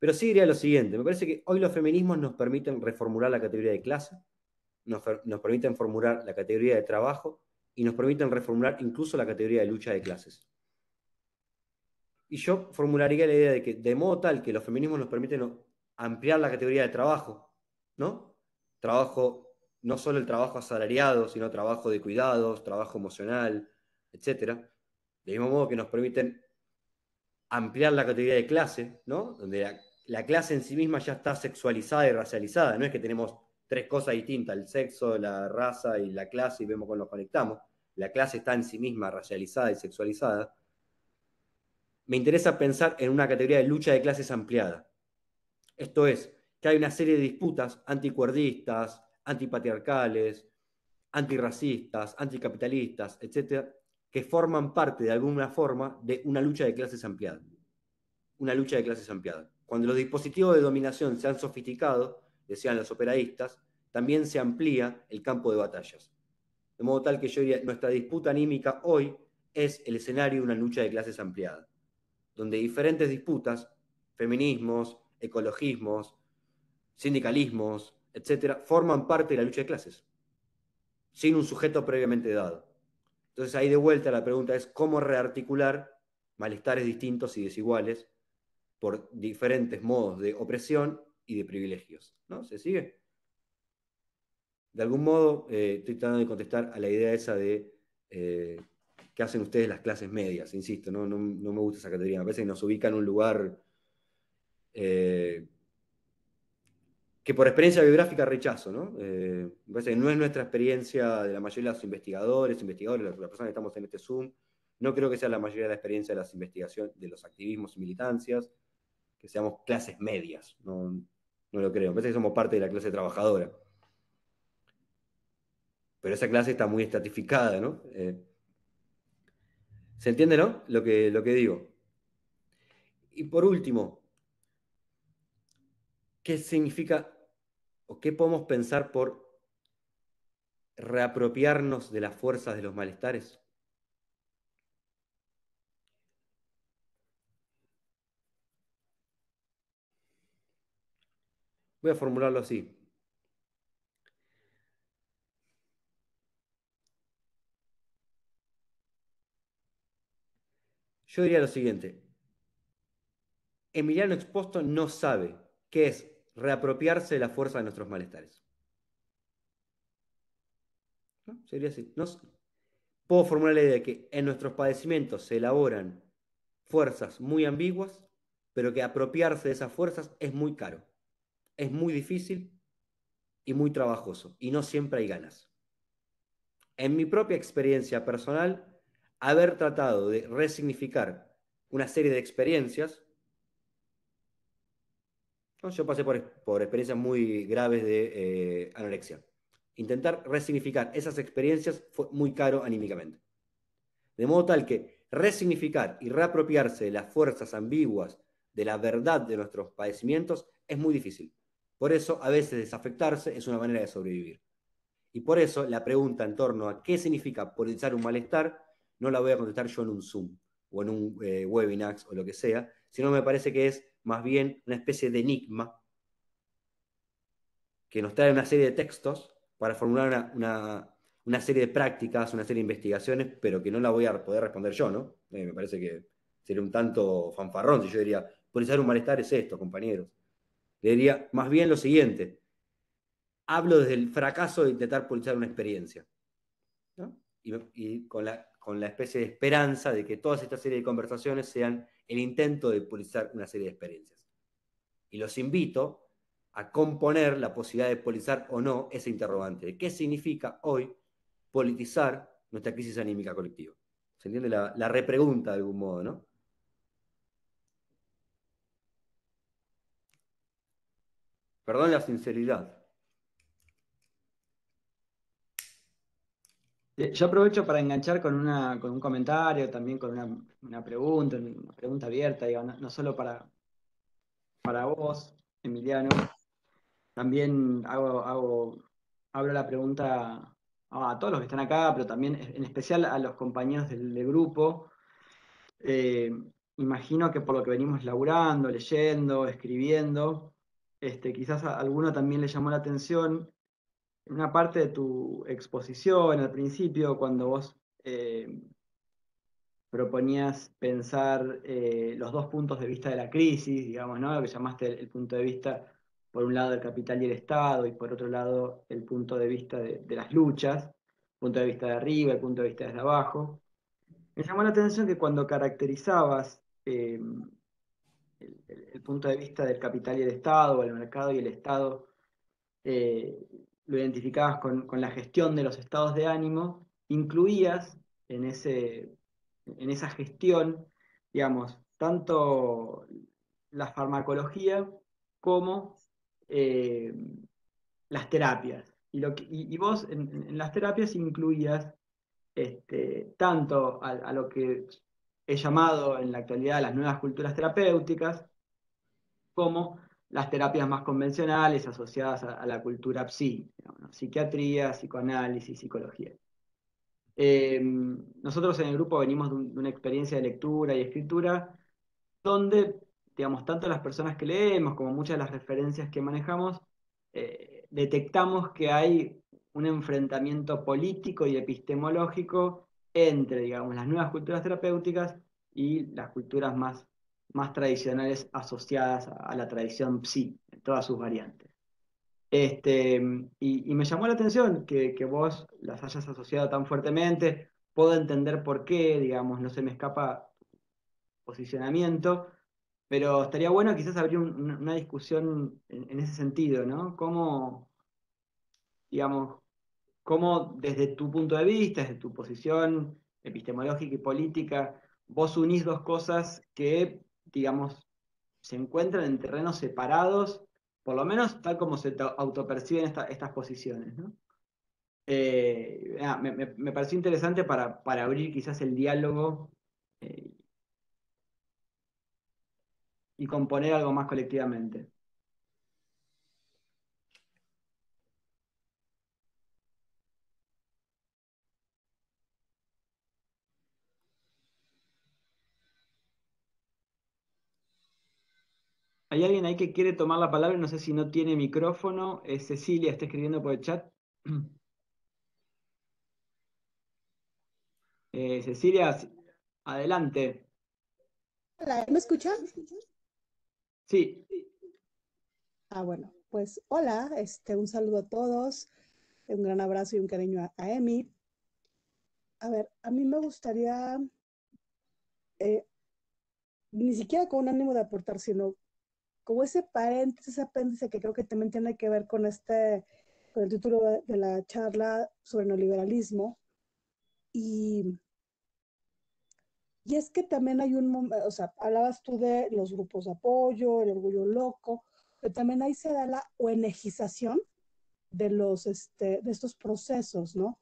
Pero sí diría lo siguiente. Me parece que hoy los feminismos nos permiten reformular la categoría de clase, nos permiten formular la categoría de trabajo y nos permiten reformular incluso la categoría de lucha de clases. Y yo formularía la idea de que, de modo tal que los feminismos nos permiten ampliar la categoría de trabajo, ¿no? Trabajo, no solo el trabajo asalariado, sino trabajo de cuidados, trabajo emocional, etc. De mismo modo que nos permiten ampliar la categoría de clase, ¿no? Donde la, clase en sí misma ya está sexualizada y racializada, no es que tenemos tres cosas distintas, el sexo, la raza y la clase, y vemos cómo nos conectamos. La clase está en sí misma racializada y sexualizada me interesa pensar en una categoría de lucha de clases ampliada. Esto es, que hay una serie de disputas anticuerdistas, antipatriarcales, antirracistas, anticapitalistas, etcétera, que forman parte de alguna forma de una lucha de clases ampliada. Una lucha de clases ampliada. Cuando los dispositivos de dominación se han sofisticado, decían los operadistas, también se amplía el campo de batallas. De modo tal que yo nuestra disputa anímica hoy es el escenario de una lucha de clases ampliada donde diferentes disputas, feminismos, ecologismos, sindicalismos, etc., forman parte de la lucha de clases, sin un sujeto previamente dado. Entonces ahí de vuelta la pregunta es cómo rearticular malestares distintos y desiguales por diferentes modos de opresión y de privilegios. ¿No? ¿Se sigue? De algún modo, eh, estoy tratando de contestar a la idea esa de eh, ¿Qué hacen ustedes las clases medias, insisto, no, me gusta esa categoría, me parece que nos ubican en un lugar eh, que por experiencia biográfica rechazo, ¿no? Eh, me que no es nuestra experiencia de la mayoría de los investigadores, investigadores, las, personas que estamos en este Zoom, no creo que sea la mayoría de la experiencia de las investigaciones, de los activismos y militancias, que seamos clases medias, no, lo creo, me parece que somos parte de la clase trabajadora. Pero esa clase está muy estratificada, ¿no? Eh, ¿Se entiende, no? Lo que, lo que digo. Y por último, ¿qué significa o qué podemos pensar por reapropiarnos de las fuerzas de los malestares? Voy a formularlo así. Yo diría lo siguiente. Emiliano Exposto no sabe qué es reapropiarse de la fuerza de nuestros malestares. Sería así. No Puedo formular la idea de que en nuestros padecimientos se elaboran fuerzas muy ambiguas, pero que apropiarse de esas fuerzas es muy caro, es muy difícil y muy trabajoso, y no siempre hay ganas. En mi propia experiencia personal, haber tratado de resignificar una serie de experiencias. Yo pasé por, experiencias muy graves de eh, anorexia. Intentar resignificar esas experiencias fue muy caro anímicamente. De modo tal que resignificar y reapropiarse de las fuerzas ambiguas, de la verdad de nuestros padecimientos, es muy difícil. Por eso, a veces desafectarse es una manera de sobrevivir. Y por eso la pregunta en torno a qué significa politizar un malestar no la voy a contestar yo en un Zoom o en un eh, Webinax o lo que sea, sino me parece que es más bien una especie de enigma que nos trae una serie de textos para formular una, serie de prácticas, una serie de investigaciones, pero que no la voy a poder responder yo, ¿no? Eh, me parece que sería un tanto fanfarrón si yo diría, polizar un malestar es esto, compañeros. Le diría más bien lo siguiente, hablo desde el fracaso de intentar polizar una experiencia, y, con la con la especie de esperanza de que todas estas series de conversaciones sean el intento de politizar una serie de experiencias. Y los invito a componer la posibilidad de politizar o no ese interrogante de qué significa hoy politizar nuestra crisis anímica colectiva. ¿Se entiende la, la repregunta de algún modo, no? Perdón la sinceridad. Eh, yo aprovecho para enganchar con, un comentario, también con una, pregunta, una pregunta abierta, digo, no, solo para, para vos, Emiliano. También hago, abro la pregunta a todos los que están acá, pero también en especial a los compañeros del, grupo. Eh, imagino que por lo que venimos laburando, leyendo, escribiendo, este, quizás a alguno también le llamó la atención en una parte de tu exposición al principio, cuando vos eh, proponías pensar eh, los dos puntos de vista de la crisis, digamos, ¿no? Lo que llamaste el, punto de vista, por un lado, del capital y el Estado, y por otro lado, el punto de vista de, las luchas, el punto de vista de arriba, el punto de vista desde abajo. Me llamó la atención que cuando caracterizabas eh, el, punto de vista del capital y el Estado, el mercado y el Estado, lo identificabas con, la gestión de los estados de ánimo, incluías en, ese, en esa gestión, digamos, tanto la farmacología como eh, las terapias. Y, lo vos en, las terapias incluías este, tanto a, a lo que he llamado en la actualidad las nuevas culturas terapéuticas, como las terapias más convencionales asociadas a, la cultura psí, psiquiatría, psicoanálisis, psicología. Em, nosotros en el grupo venimos de, una experiencia de lectura y escritura donde, digamos, tanto las personas que leemos como muchas de las referencias que manejamos, eh, detectamos que hay un enfrentamiento político y epistemológico entre, digamos, las nuevas culturas terapéuticas y las culturas más más tradicionales asociadas a, la tradición psi, en todas sus variantes. Este, y, me llamó la atención que, vos las hayas asociado tan fuertemente, puedo entender por qué, digamos, no se me escapa posicionamiento, pero estaría bueno quizás abrir una discusión en, en, ese sentido, ¿no? ¿Cómo, digamos, cómo desde tu punto de vista, desde tu posición epistemológica y política, vos unís dos cosas que digamos, se encuentran en terrenos separados, por lo menos tal como se autoperciben perciben estas posiciones. Eh, ah, me, pareció interesante para, abrir quizás el diálogo eh, y componer algo más colectivamente. Hay alguien ahí que quiere tomar la palabra, no sé si no tiene micrófono. Cecilia está escribiendo por el chat. Eh, Cecilia, adelante. ¿me escuchas? Sí. Ah, bueno, pues hola, este, un saludo a todos, un gran abrazo y un cariño a, Emi. A ver, a mí me gustaría, eh, ni siquiera con ánimo de aportar, sino como ese paréntesis, ese apéndice que creo que también tiene que ver con este, con el título de, la charla sobre neoliberalismo. Y, y es que también hay un, o sea, hablabas tú de los grupos de apoyo, el orgullo loco, pero también ahí se da la ONGización de los, este, de estos procesos, ¿no?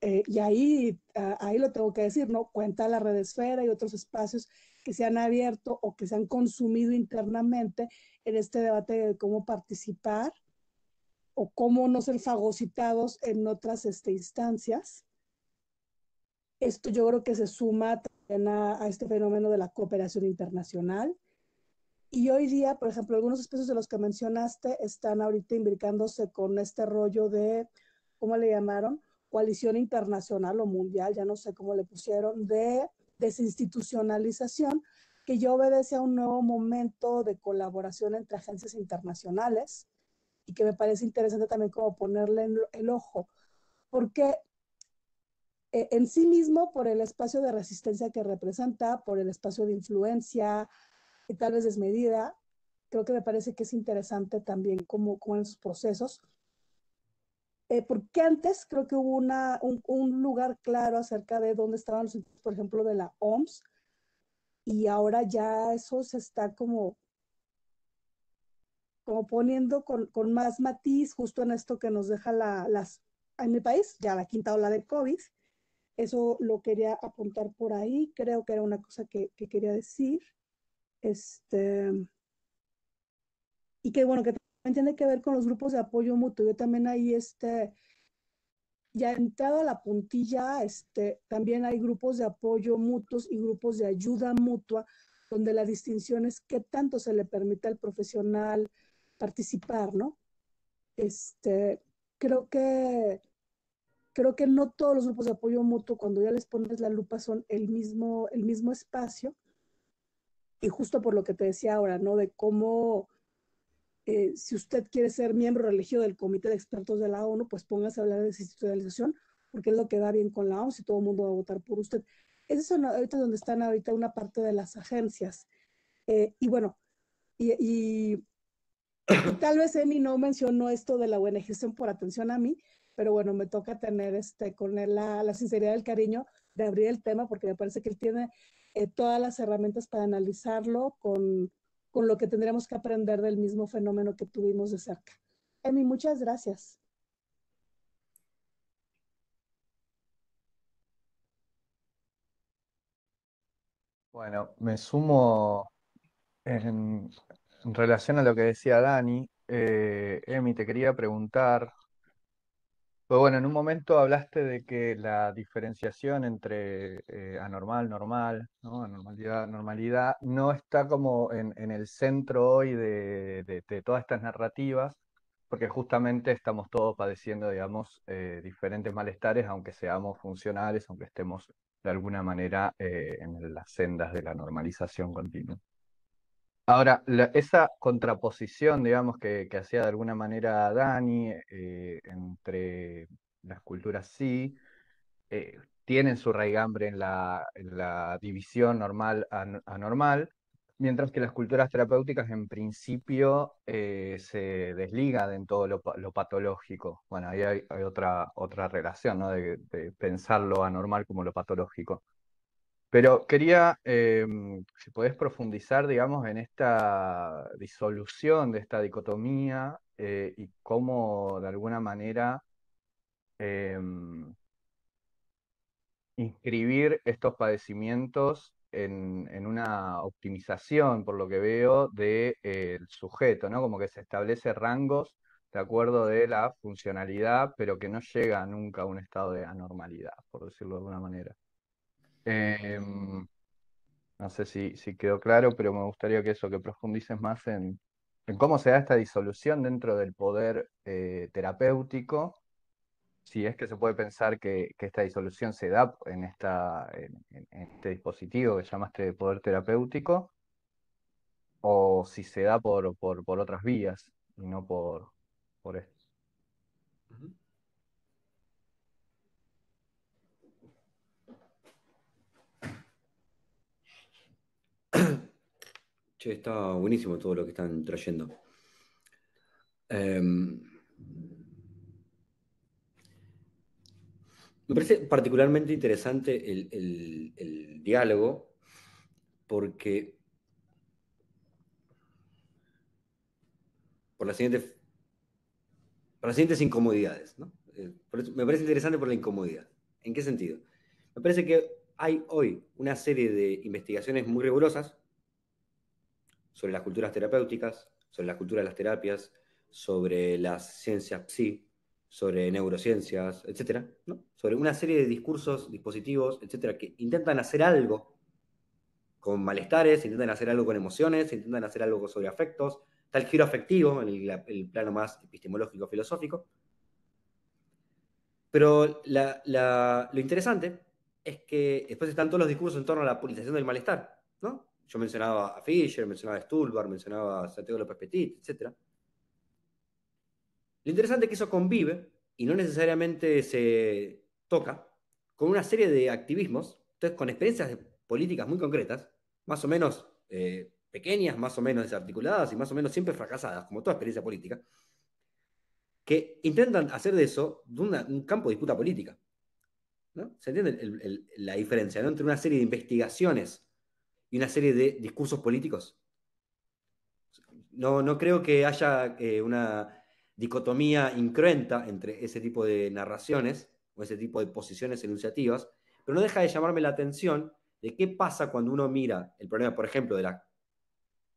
Eh, y ahí, ah, ahí lo tengo que decir, ¿no? Cuenta la redesfera y otros espacios que se han abierto o que se han consumido internamente en este debate de cómo participar o cómo no ser fagocitados en otras este, instancias. Esto yo creo que se suma también a, este fenómeno de la cooperación internacional. Y hoy día, por ejemplo, algunos espacios de los que mencionaste están ahorita imbricándose con este rollo de, ¿cómo le llamaron? Coalición internacional o mundial, ya no sé cómo le pusieron, de desinstitucionalización que yo obedece a un nuevo momento de colaboración entre agencias internacionales y que me parece interesante también como ponerle el, ojo, porque eh, en sí mismo, por el espacio de resistencia que representa, por el espacio de influencia y tal vez desmedida, creo que me parece que es interesante también como, como en sus procesos, eh, porque antes creo que hubo un, lugar claro acerca de dónde estaban los por ejemplo, de la OMS, y ahora ya eso se está como, como poniendo con, más matiz justo en esto que nos deja la, las, en mi país, ya la quinta ola de COVID. Eso lo quería apuntar por ahí, creo que era una cosa que, que quería decir. Este, y qué bueno que tiene que ver con los grupos de apoyo mutuo. Yo también ahí, este, ya entrado a la puntilla, este, también hay grupos de apoyo mutuos y grupos de ayuda mutua, donde la distinción es qué tanto se le permite al profesional participar, ¿no? Este, creo que creo que no todos los grupos de apoyo mutuo, cuando ya les pones la lupa, son el mismo, el mismo espacio. Y justo por lo que te decía ahora, ¿no? De cómo eh, si usted quiere ser miembro elegido del Comité de Expertos de la ONU, pues póngase a hablar de institucionalización, porque es lo que da bien con la ONU si todo el mundo va a votar por usted. Es eso ahorita donde están ahorita una parte de las agencias. Eh, y bueno, y, tal vez Emi no mencionó esto de la buena gestión por atención a mí, pero bueno, me toca tener este, con él la, la sinceridad del cariño de abrir el tema, porque me parece que él tiene eh, todas las herramientas para analizarlo con con lo que tendremos que aprender del mismo fenómeno que tuvimos de cerca. Emi, muchas gracias. Bueno, me sumo en, relación a lo que decía Dani. Eh, Emi, te quería preguntar pues bueno, en un momento hablaste de que la diferenciación entre eh, anormal, normal, ¿no? anormalidad, normalidad, no está como en, el centro hoy de, todas estas narrativas, porque justamente estamos todos padeciendo, digamos, eh, diferentes malestares, aunque seamos funcionales, aunque estemos de alguna manera eh, en las sendas de la normalización continua. Ahora, esa contraposición, digamos, que, que hacía de alguna manera Dani eh, entre las culturas sí, eh, tienen su raigambre en la, división normal anormal, mientras que las culturas terapéuticas en principio eh, se desligan en todo lo, patológico. Bueno, ahí hay, otra, otra relación, ¿no? de pensar lo anormal como lo patológico. Pero quería, em, si podés profundizar, digamos, en esta disolución de esta dicotomía eh, y cómo de alguna manera em, inscribir estos padecimientos en, una optimización, por lo que veo, del eh, sujeto, ¿no? Como que se establecen rangos de acuerdo de la funcionalidad, pero que no llega nunca a un estado de anormalidad, por decirlo de alguna manera. Em, no sé si, si, quedó claro, pero me gustaría que eso, que profundices más en, cómo se da esta disolución dentro del poder eh, terapéutico, si es que se puede pensar que, esta disolución se da en, esta, en, este dispositivo que llamaste poder terapéutico, o si se da por, por, otras vías y no por, por esto. Che, está buenísimo todo lo que están trayendo. Em, me parece particularmente interesante el, diálogo porque por las siguientes, las siguientes incomodidades. Eh, me parece interesante por la incomodidad. ¿En qué sentido? Me parece que hay hoy una serie de investigaciones muy rigurosas sobre las culturas terapéuticas, sobre las cultura de las terapias, sobre las ciencias psi, sobre neurociencias, etcétera, sobre una serie de discursos, dispositivos, etcétera, que intentan hacer algo con malestares, intentan hacer algo con emociones, intentan hacer algo sobre afectos, tal giro afectivo en el, plano más epistemológico, filosófico. Pero lo interesante es que después están todos los discursos en torno a la politización del malestar, ¿no? Yo mencionaba a Fischer, mencionaba a Stulbar, mencionaba a Santiago López Petit, etc. Lo interesante es que eso convive y no necesariamente se toca con una serie de activismos, entonces con experiencias políticas muy concretas, más o menos eh, pequeñas, más o menos desarticuladas y más o menos siempre fracasadas, como toda experiencia política, que intentan hacer de eso un campo de disputa política. ¿Se entiende la diferencia entre una serie de investigaciones y una serie de discursos políticos. No, no creo que haya eh, una dicotomía incruenta entre ese tipo de narraciones o ese tipo de posiciones enunciativas, pero no deja de llamarme la atención de qué pasa cuando uno mira el problema, por ejemplo, de la,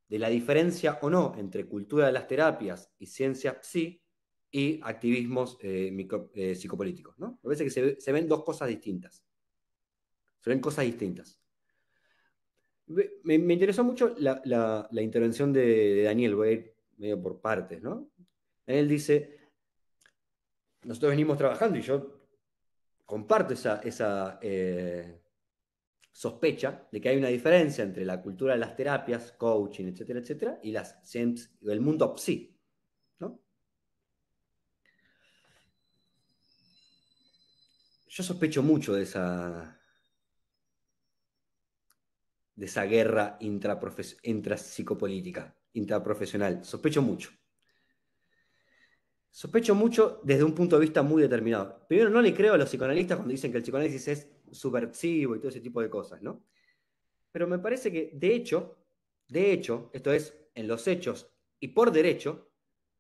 de la diferencia o no entre cultura de las terapias y ciencia psí, y activismos eh, eh, psicopolíticos. ¿no? veces que se, se ven dos cosas distintas. Se ven cosas distintas. Me, interesó mucho la, intervención de, Daniel, voy a ir medio por partes, ¿no? Daniel dice, nosotros venimos trabajando y yo comparto esa, eh, sospecha de que hay una diferencia entre la cultura de las terapias, coaching, etcétera, etcétera, y las e el mundo psí, Yo sospecho mucho de esa, de esa guerra intrapsicopolítica, intraprofesional. Sospecho mucho. Sospecho mucho desde un punto de vista muy determinado. Primero, no le creo a los psicoanalistas cuando dicen que el psicoanálisis es subversivo y todo ese tipo de cosas, ¿no? Pero me parece que, de hecho, de hecho, esto es en los hechos y por derecho,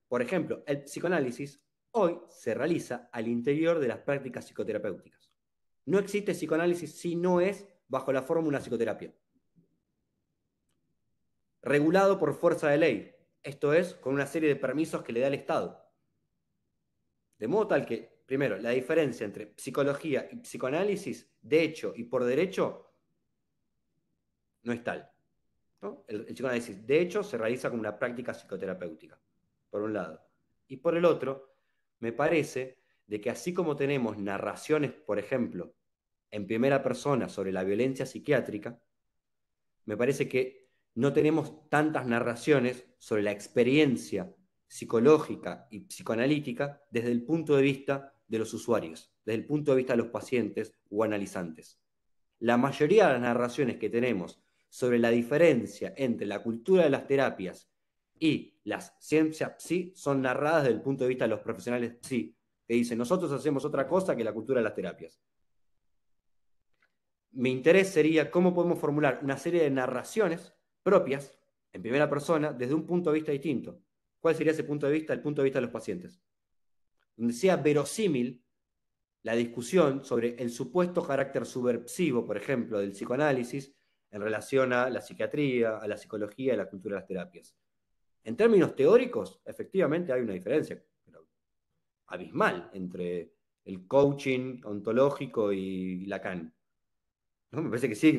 por ejemplo, el psicoanálisis hoy se realiza al interior de las prácticas psicoterapéuticas. No existe psicoanálisis si no es bajo la fórmula psicoterapia regulado por fuerza de ley, esto es, con una serie de permisos que le da el Estado. De modo tal que, primero, la diferencia entre psicología y psicoanálisis, de hecho y por derecho, no es tal. El, el, psicoanálisis, de hecho, se realiza como una práctica psicoterapéutica, por un lado. Y por el otro, me parece de que así como tenemos narraciones, por ejemplo, en primera persona sobre la violencia psiquiátrica, me parece que no tenemos tantas narraciones sobre la experiencia psicológica y psicoanalítica desde el punto de vista de los usuarios, desde el punto de vista de los pacientes o analizantes. La mayoría de las narraciones que tenemos sobre la diferencia entre la cultura de las terapias y las ciencias psi son narradas desde el punto de vista de los profesionales psi, que dicen, nosotros hacemos otra cosa que la cultura de las terapias. Mi interés sería cómo podemos formular una serie de narraciones propias, en primera persona, desde un punto de vista distinto. ¿Cuál sería ese punto de vista? El punto de vista de los pacientes. Donde sea verosímil la discusión sobre el supuesto carácter subversivo, por ejemplo, del psicoanálisis en relación a la psiquiatría, a la psicología, a la cultura de las terapias. En términos teóricos, efectivamente hay una diferencia abismal entre el coaching ontológico y Lacan. No, me parece que sí,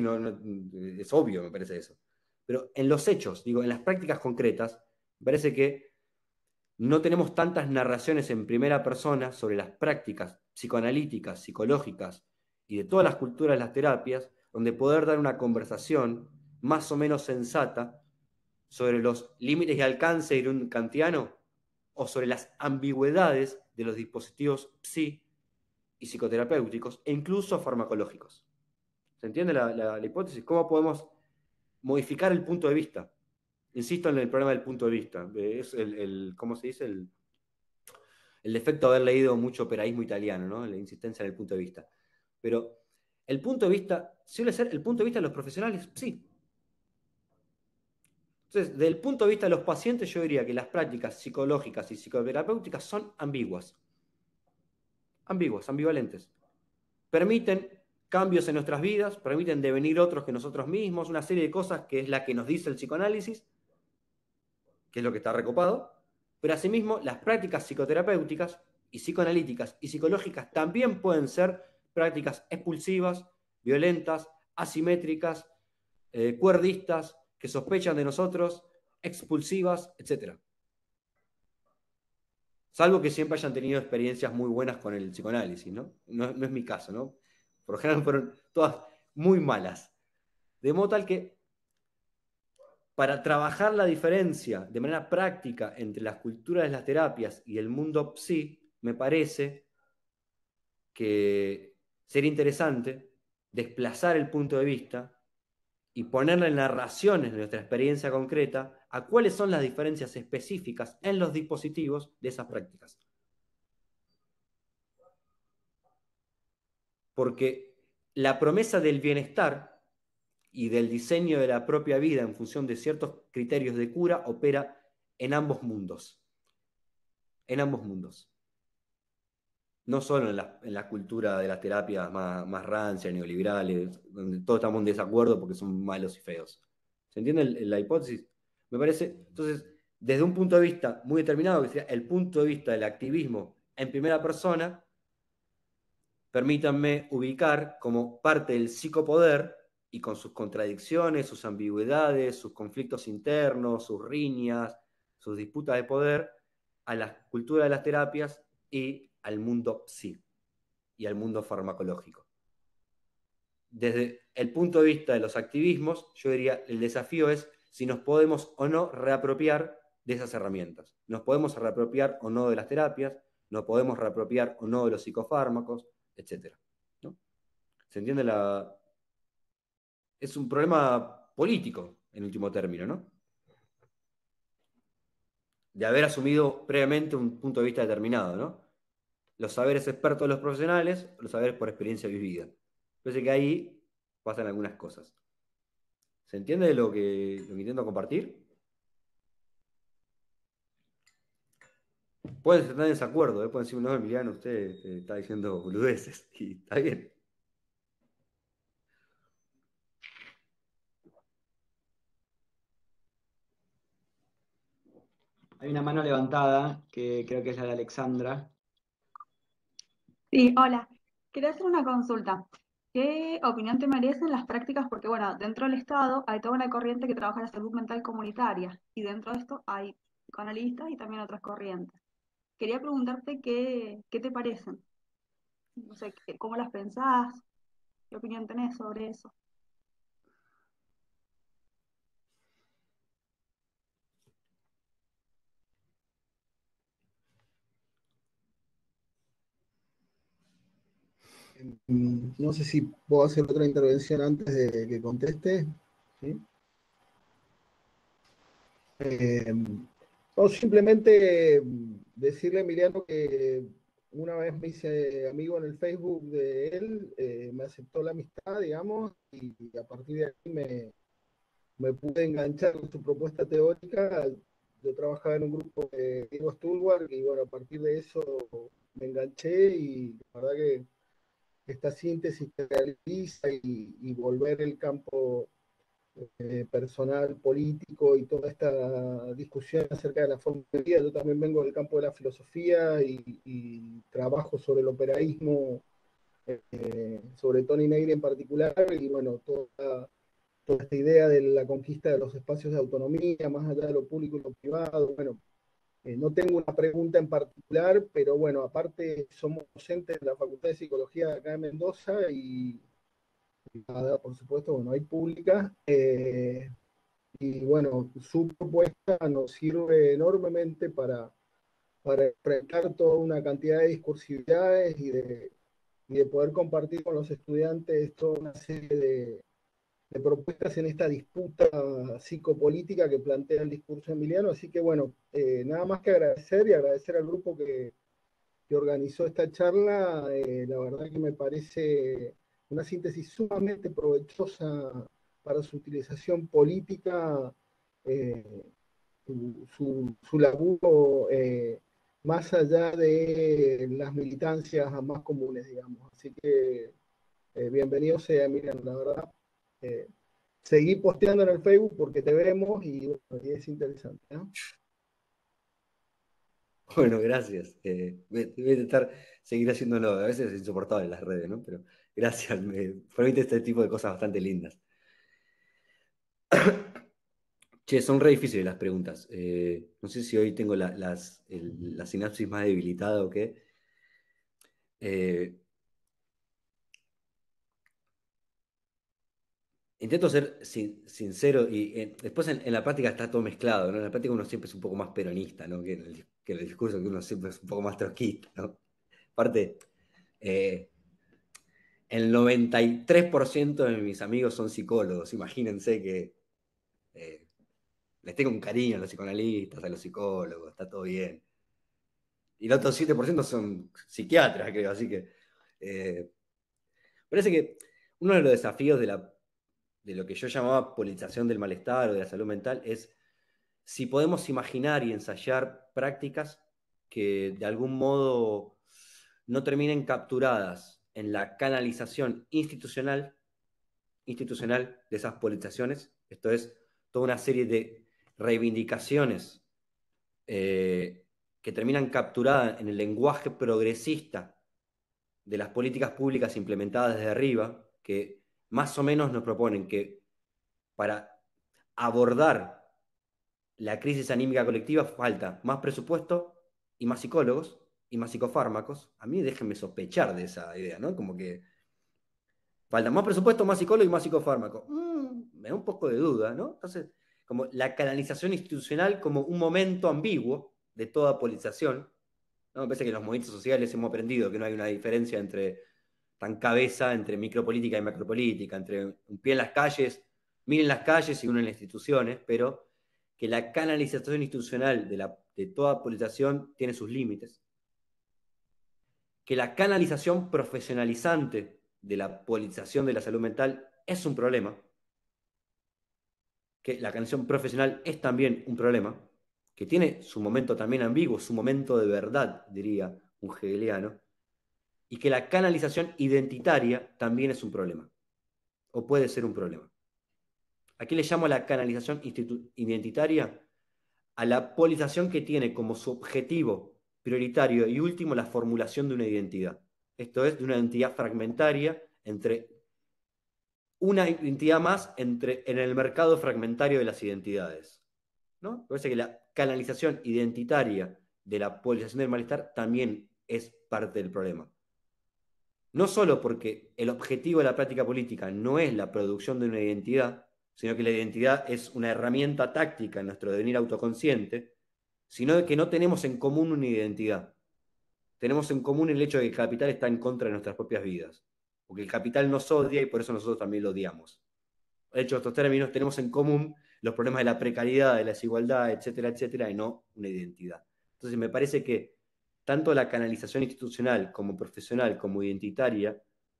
es obvio, me parece eso. Pero en los hechos, digo, en las prácticas concretas, me parece que no tenemos tantas narraciones en primera persona sobre las prácticas psicoanalíticas, psicológicas y de todas las culturas, las terapias, donde poder dar una conversación más o menos sensata sobre los límites de alcance de un kantiano o sobre las ambigüedades de los dispositivos psi y psicoterapéuticos e incluso farmacológicos. ¿Se entiende la hipótesis? ¿Cómo podemos modificar el punto de vista. Insisto en el problema del punto de vista. Eh, es el, ¿cómo se dice? El, el defecto de haber leído mucho operaísmo italiano, ¿no? La insistencia en el punto de vista. Pero el punto de vista, suele ser el punto de vista de los profesionales, sí. Entonces, desde el punto de vista de los pacientes, yo diría que las prácticas psicológicas y psicoterapéuticas son ambiguas. Ambiguas, ambivalentes. Permiten cambios en nuestras vidas, permiten devenir otros que nosotros mismos, una serie de cosas que es la que nos dice el psicoanálisis, que es lo que está recopado, pero asimismo las prácticas psicoterapéuticas y psicoanalíticas y psicológicas también pueden ser prácticas expulsivas, violentas, asimétricas, eh, cuerdistas, que sospechan de nosotros, expulsivas, etc. Salvo que siempre hayan tenido experiencias muy buenas con el psicoanálisis, No, no es mi caso, ¿no? Por lo general fueron todas muy malas. De modo tal que para trabajar la diferencia de manera práctica entre las culturas de las terapias y el mundo psí, me parece que sería interesante desplazar el punto de vista y ponerle narraciones de nuestra experiencia concreta a cuáles son las diferencias específicas en los dispositivos de esas prácticas. porque la promesa del bienestar y del diseño de la propia vida en función de ciertos criterios de cura opera en ambos mundos. En ambos mundos. No solo en la, cultura de las terapias más, más rancias, neoliberales, donde todos estamos en desacuerdo porque son malos y feos. ¿Se entiende la hipótesis? Me parece. Entonces, desde un punto de vista muy determinado, que sería el punto de vista del activismo en primera persona, permítanme ubicar como parte del psicopoder y con sus contradicciones, sus ambigüedades, sus conflictos internos, sus riñas, sus disputas de poder, a la cultura de las terapias y al mundo psi y al mundo farmacológico. Desde el punto de vista de los activismos, yo diría, el desafío es si nos podemos o no reapropiar de esas herramientas. Nos podemos reapropiar o no de las terapias, nos podemos reapropiar o no de los psicofármacos, etcétera ¿Se entiende la...? Es un problema político, en último término, ¿no? De haber asumido previamente un punto de vista determinado, ¿no? Los saberes expertos de los profesionales, los saberes por experiencia vivida. Parece que ahí pasan algunas cosas. ¿Se entiende lo que, lo que intento compartir? Pueden estar en desacuerdo, ¿eh? pueden decir, no, Emiliano, usted eh, está diciendo boludeces, y está bien. Hay una mano levantada, que creo que es la de Alexandra. Sí, hola. Quería hacer una consulta. ¿Qué opinión te merecen las prácticas? Porque, bueno, dentro del Estado hay toda una corriente que trabaja la salud mental comunitaria y dentro de esto hay psicoanalistas y también otras corrientes quería preguntarte qué, te parecen. No sé, cómo las pensás, qué opinión tenés sobre eso. Mm, no sé si puedo hacer otra intervención antes de que conteste. ¿sí? Eh, no, simplemente mm, decirle a Emiliano que una vez me hice amigo en el Facebook de él, eh, me aceptó la amistad, digamos, y, a partir de ahí me, me, pude enganchar con su propuesta teórica. Yo trabajaba en un grupo de Diego Stulwar y bueno, a partir de eso me enganché y la verdad que esta síntesis te realiza y, y volver el campo eh, personal, político y toda esta discusión acerca de la forma de vida. Yo también vengo del campo de la filosofía y, trabajo sobre el operaísmo, eh, sobre Tony Negri en particular, y bueno, toda, toda esta idea de la conquista de los espacios de autonomía, más allá de lo público y lo privado, bueno, eh, no tengo una pregunta en particular, pero bueno, aparte somos docentes de la Facultad de Psicología acá en Mendoza y por supuesto, bueno, hay públicas. Eh, y bueno, su propuesta nos sirve enormemente para, para enfrentar toda una cantidad de discursividades y de, poder compartir con los estudiantes toda una serie de, propuestas en esta disputa psicopolítica que plantea el discurso emiliano. Así que bueno, eh, nada más que agradecer y agradecer al grupo que, organizó esta charla. Eh, la verdad que me parece una síntesis sumamente provechosa para su utilización política, eh, su, laburo eh, más allá de las militancias más comunes, digamos. Así que eh, bienvenido sea, Miriam, la verdad. seguí posteando en el Facebook porque te vemos y, es interesante. Bueno, gracias. voy a intentar seguir haciéndolo. A veces es insoportable las redes, ¿no? Pero Gracias, me permite este tipo de cosas bastante lindas. Che, son re difíciles las preguntas. Eh, no sé si hoy tengo la, sinapsis más debilitada o qué. Eh, intento ser sincero y eh, después en, la práctica está todo mezclado, ¿no? En la práctica uno siempre es un poco más peronista, ¿no? Que en el, discurso que uno siempre es un poco más troquista, ¿no? Aparte, el 93% de mis amigos son psicólogos. Imagínense que eh, les tengo un cariño a los psicoanalistas, a los psicólogos, está todo bien. Y el otro 7% son psiquiatras, creo. Así que eh, parece que uno de los desafíos de, de lo que yo llamaba politización del malestar o de la salud mental es si podemos imaginar y ensayar prácticas que de algún modo no terminen capturadas en la canalización institucional, institucional de esas politizaciones, esto es toda una serie de reivindicaciones eh, que terminan capturadas en el lenguaje progresista de las políticas públicas implementadas desde arriba, que más o menos nos proponen que para abordar la crisis anímica colectiva falta más presupuesto y más psicólogos, y más psicofármacos, a mí déjenme sospechar de esa idea, ¿no? Como que falta más presupuesto, más psicólogo y más psicofármaco. Mm, me da un poco de duda, ¿no? Entonces, como la canalización institucional como un momento ambiguo de toda politización, ¿no? Me parece que en los movimientos sociales hemos aprendido que no hay una diferencia entre tan cabeza entre micropolítica y macropolítica, entre un pie en las calles, mil en las calles y uno en las instituciones, pero que la canalización institucional de, la, de toda politización tiene sus límites que la canalización profesionalizante de la politización de la salud mental es un problema, que la canalización profesional es también un problema, que tiene su momento también ambiguo, su momento de verdad, diría un hegeliano, y que la canalización identitaria también es un problema, o puede ser un problema. Aquí le llamo la canalización identitaria a la politización que tiene como su objetivo Prioritario y último, la formulación de una identidad. Esto es, de una identidad fragmentaria entre una identidad más entre, en el mercado fragmentario de las identidades. ¿no? parece que la canalización identitaria de la polarización del malestar también es parte del problema. No solo porque el objetivo de la práctica política no es la producción de una identidad, sino que la identidad es una herramienta táctica en nuestro devenir autoconsciente sino de que no tenemos en común una identidad. Tenemos en común el hecho de que el capital está en contra de nuestras propias vidas, porque el capital nos odia y por eso nosotros también lo odiamos. De hecho, estos términos tenemos en común los problemas de la precariedad, de la desigualdad, etcétera, etcétera, y no una identidad. Entonces, me parece que tanto la canalización institucional como profesional, como identitaria,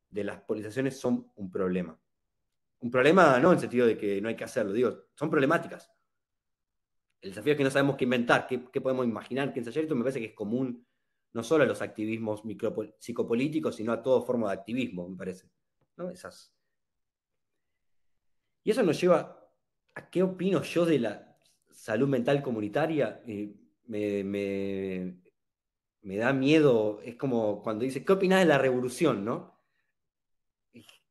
de las polarizaciones son un problema. Un problema no en el sentido de que no hay que hacerlo, digo, son problemáticas el desafío es que no sabemos qué inventar, qué, podemos imaginar, qué ensayar. Esto me parece que es común no solo a los activismos psicopolíticos, sino a toda forma de activismo, me parece. Esas. Y eso nos lleva a qué opino yo de la salud mental comunitaria. Eh, me, da miedo, es como cuando dice, ¿qué opinas de la revolución? ¿no?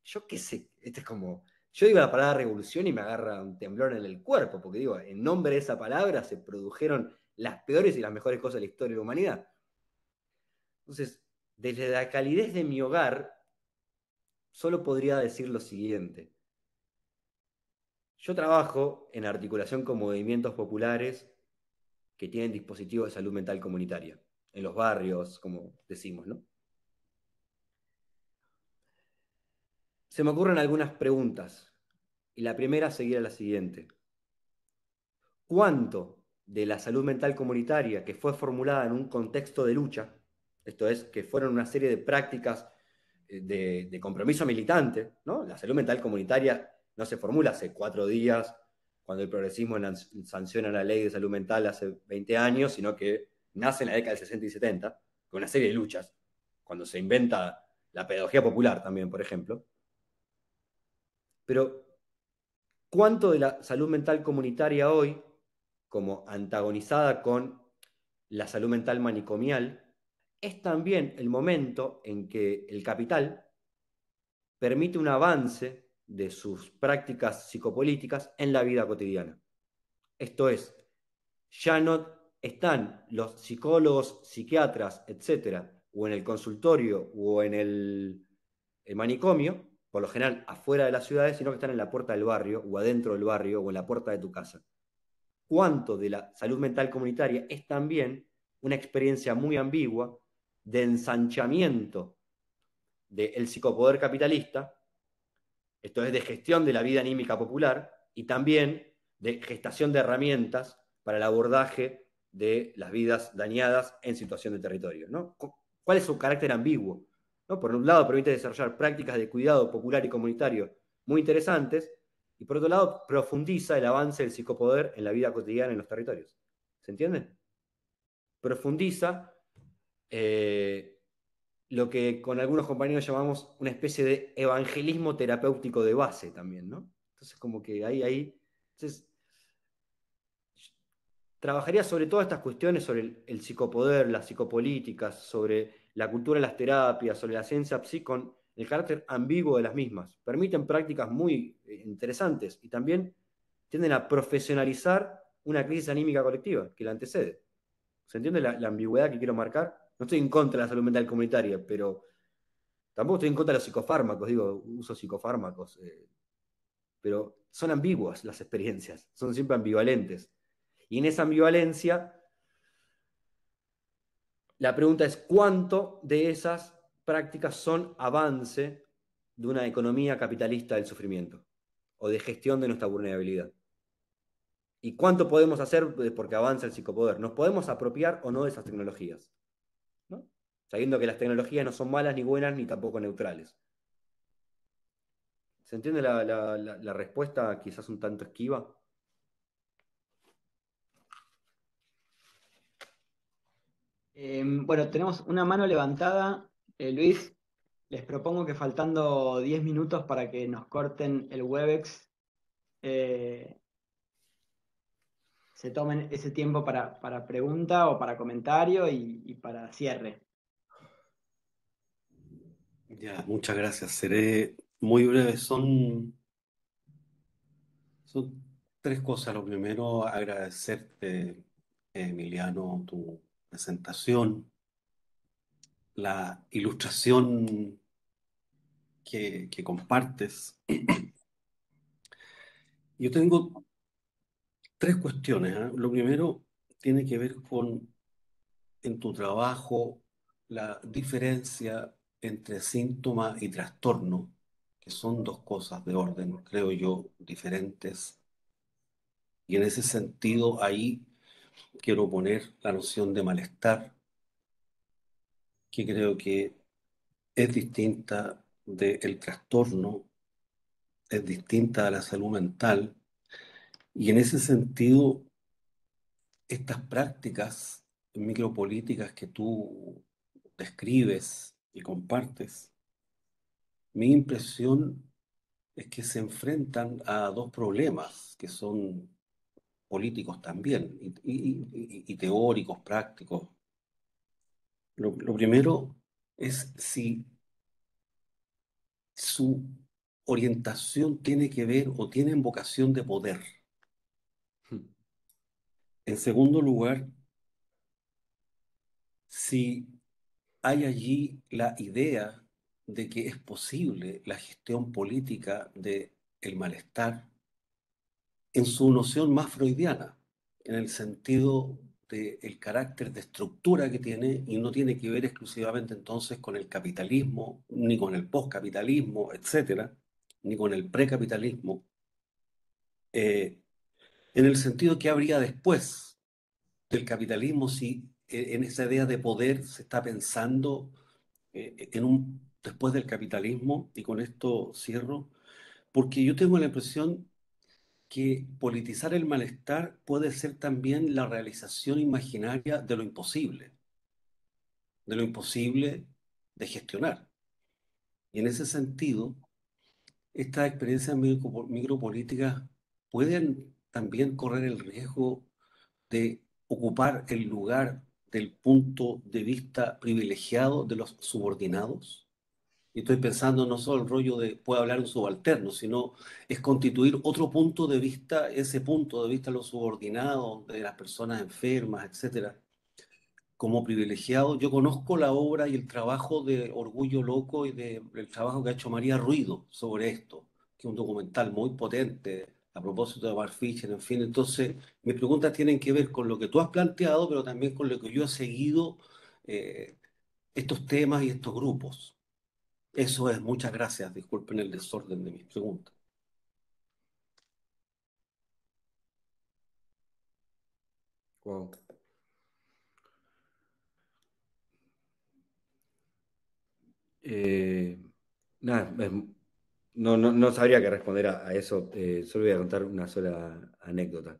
yo qué sé, este es como, yo digo la palabra revolución y me agarra un temblor en el cuerpo, porque digo, en nombre de esa palabra se produjeron las peores y las mejores cosas de la historia de la humanidad. Entonces, desde la calidez de mi hogar, solo podría decir lo siguiente. Yo trabajo en articulación con movimientos populares que tienen dispositivos de salud mental comunitaria, en los barrios, como decimos, ¿no? se me ocurren algunas preguntas. Y la primera seguirá la siguiente. ¿Cuánto de la salud mental comunitaria que fue formulada en un contexto de lucha, esto es, que fueron una serie de prácticas eh, de, compromiso militante, ¿no? La salud mental comunitaria no se formula hace cuatro días, cuando el progresismo sanciona la ley de salud mental hace 20 años, sino que nace en la década del 60 y 70, con una serie de luchas, cuando se inventa la pedagogía popular también, por ejemplo. Pero, ¿cuánto de la salud mental comunitaria hoy, como antagonizada con la salud mental manicomial, es también el momento en que el capital permite un avance de sus prácticas psicopolíticas en la vida cotidiana? Esto es, ya no están los psicólogos, psiquiatras, etcétera, o en el consultorio o en el eh, manicomio por lo general afuera de las ciudades, sino que están en la puerta del barrio o adentro del barrio o en la puerta de tu casa. ¿Cuánto de la salud mental comunitaria es también una experiencia muy ambigua de ensanchamiento del psicopoder capitalista, esto es de gestión de la vida anímica popular y también de gestación de herramientas para el abordaje de las vidas dañadas en situación de territorio. ¿Cuál es su carácter ambiguo? Por un lado, permite desarrollar prácticas de cuidado popular y comunitario muy interesantes, y por otro lado, profundiza el avance del psicopoder en la vida cotidiana en los territorios. ¿Se entiende? Profundiza eh, lo que con algunos compañeros llamamos una especie de evangelismo terapéutico de base también, ¿no? Entonces, como que ahí, ahí. trabajaría sobre todas estas cuestiones, sobre el, el psicopoder, las psicopolíticas, sobre la cultura de las terapias sobre la ciencia psi con el carácter ambiguo de las mismas. Permiten prácticas muy eh, interesantes y también tienden a profesionalizar una crisis anímica colectiva que la antecede. ¿Se entiende la, ambigüedad que quiero marcar? No estoy en contra de la salud mental comunitaria, pero tampoco estoy en contra de los psicofármacos, digo, uso psicofármacos, eh, pero son ambiguas las experiencias, son siempre ambivalentes. Y en esa ambivalencia la pregunta es cuánto de esas prácticas son avance de una economía capitalista del sufrimiento o de gestión de nuestra vulnerabilidad. ¿Y cuánto podemos hacer eh, porque avanza el psicopoder? ¿Nos podemos apropiar o no de esas tecnologías? Sabiendo que las tecnologías no son malas ni buenas ni tampoco neutrales. ¿Se entiende la respuesta quizás un tanto esquiva? Em, bueno, tenemos una mano levantada. Eh, Luis, les propongo que faltando 10 minutos para que nos corten el Webex, eh, se tomen ese tiempo para, para, pregunta o para comentario y, para cierre. Ya, muchas gracias. Seré muy breve. Son, son tres cosas. Lo primero, agradecerte, Emiliano, tu presentación, la ilustración que, compartes. Yo tengo tres cuestiones. ¿eh? Lo primero tiene que ver con, en tu trabajo, la diferencia entre síntoma y trastorno, que son dos cosas de orden, creo yo, diferentes. Y en ese sentido, ahí quiero poner la noción de malestar, que creo que es distinta del trastorno, es distinta de la salud mental, y en ese sentido, estas prácticas micropolíticas que tú describes y compartes, mi impresión es que se enfrentan a dos problemas que son políticos también, y, teóricos, prácticos. Lo, primero es si su orientación tiene que ver o tiene vocación de poder. Hmm. En segundo lugar, si hay allí la idea de que es posible la gestión política del el malestar en su noción más freudiana, en el sentido del carácter de estructura que tiene y no tiene que ver exclusivamente entonces con el capitalismo, ni con el poscapitalismo, etcétera, ni con el precapitalismo, eh, en el sentido que habría después del capitalismo si e, en esa idea de poder se está pensando eh, en un después del capitalismo, y con esto cierro, porque yo tengo la impresión que politizar el malestar puede ser también la realización imaginaria de lo imposible, de lo imposible de gestionar. Y en ese sentido, estas experiencias micropolíticas pueden también correr el riesgo de ocupar el lugar del punto de vista privilegiado de los subordinados y estoy pensando no solo el rollo de puede hablar un subalterno, sino es constituir otro punto de vista, ese punto de vista de los subordinados, de las personas enfermas, etcétera. Como privilegiado, yo conozco la obra y el trabajo de Orgullo Loco y del trabajo que ha hecho María Ruido sobre esto, que es un documental muy potente a propósito de Bar en fin. Entonces, mis preguntas tienen que ver con lo que tú has planteado, pero también con lo que yo he seguido eh, estos temas y estos grupos. Eso es, muchas gracias. Disculpen el desorden de mis preguntas. Eh, no, sabría qué responder a, eso. Eh, solo voy a contar una sola anécdota.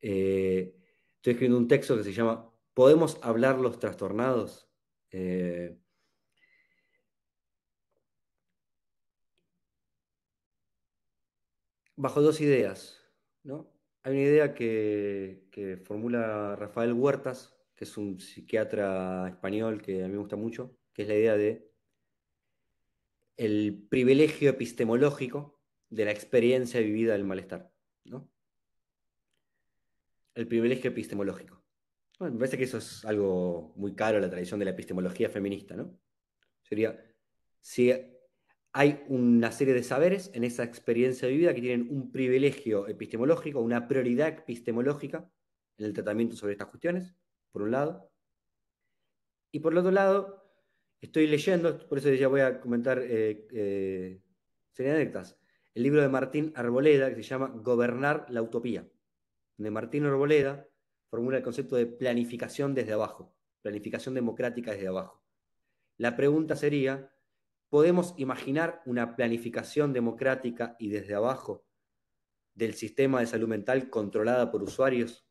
Eh, estoy escribiendo un texto que se llama ¿Podemos hablar los trastornados? bajo dos ideas. ¿no? Hay una idea que, formula Rafael Huertas, que es un psiquiatra español que a mí me gusta mucho, que es la idea de el privilegio epistemológico de la experiencia vivida del malestar. ¿no? El privilegio epistemológico. me parece que eso es algo muy caro la tradición de la epistemología feminista, ¿no? Sería, si hay una serie de saberes en esa experiencia de vida que tienen un privilegio epistemológico, una prioridad epistemológica en el tratamiento sobre estas cuestiones, por un lado. Y por el otro lado, estoy leyendo, por eso ya voy a comentar eh, eh el libro de Martín Arboleda que se llama Gobernar la Utopía, donde Martín Arboleda formula el concepto de planificación desde abajo, planificación democrática desde abajo. La pregunta sería, ¿Podemos imaginar una planificación democrática y desde abajo del sistema de salud mental controlada por usuarios?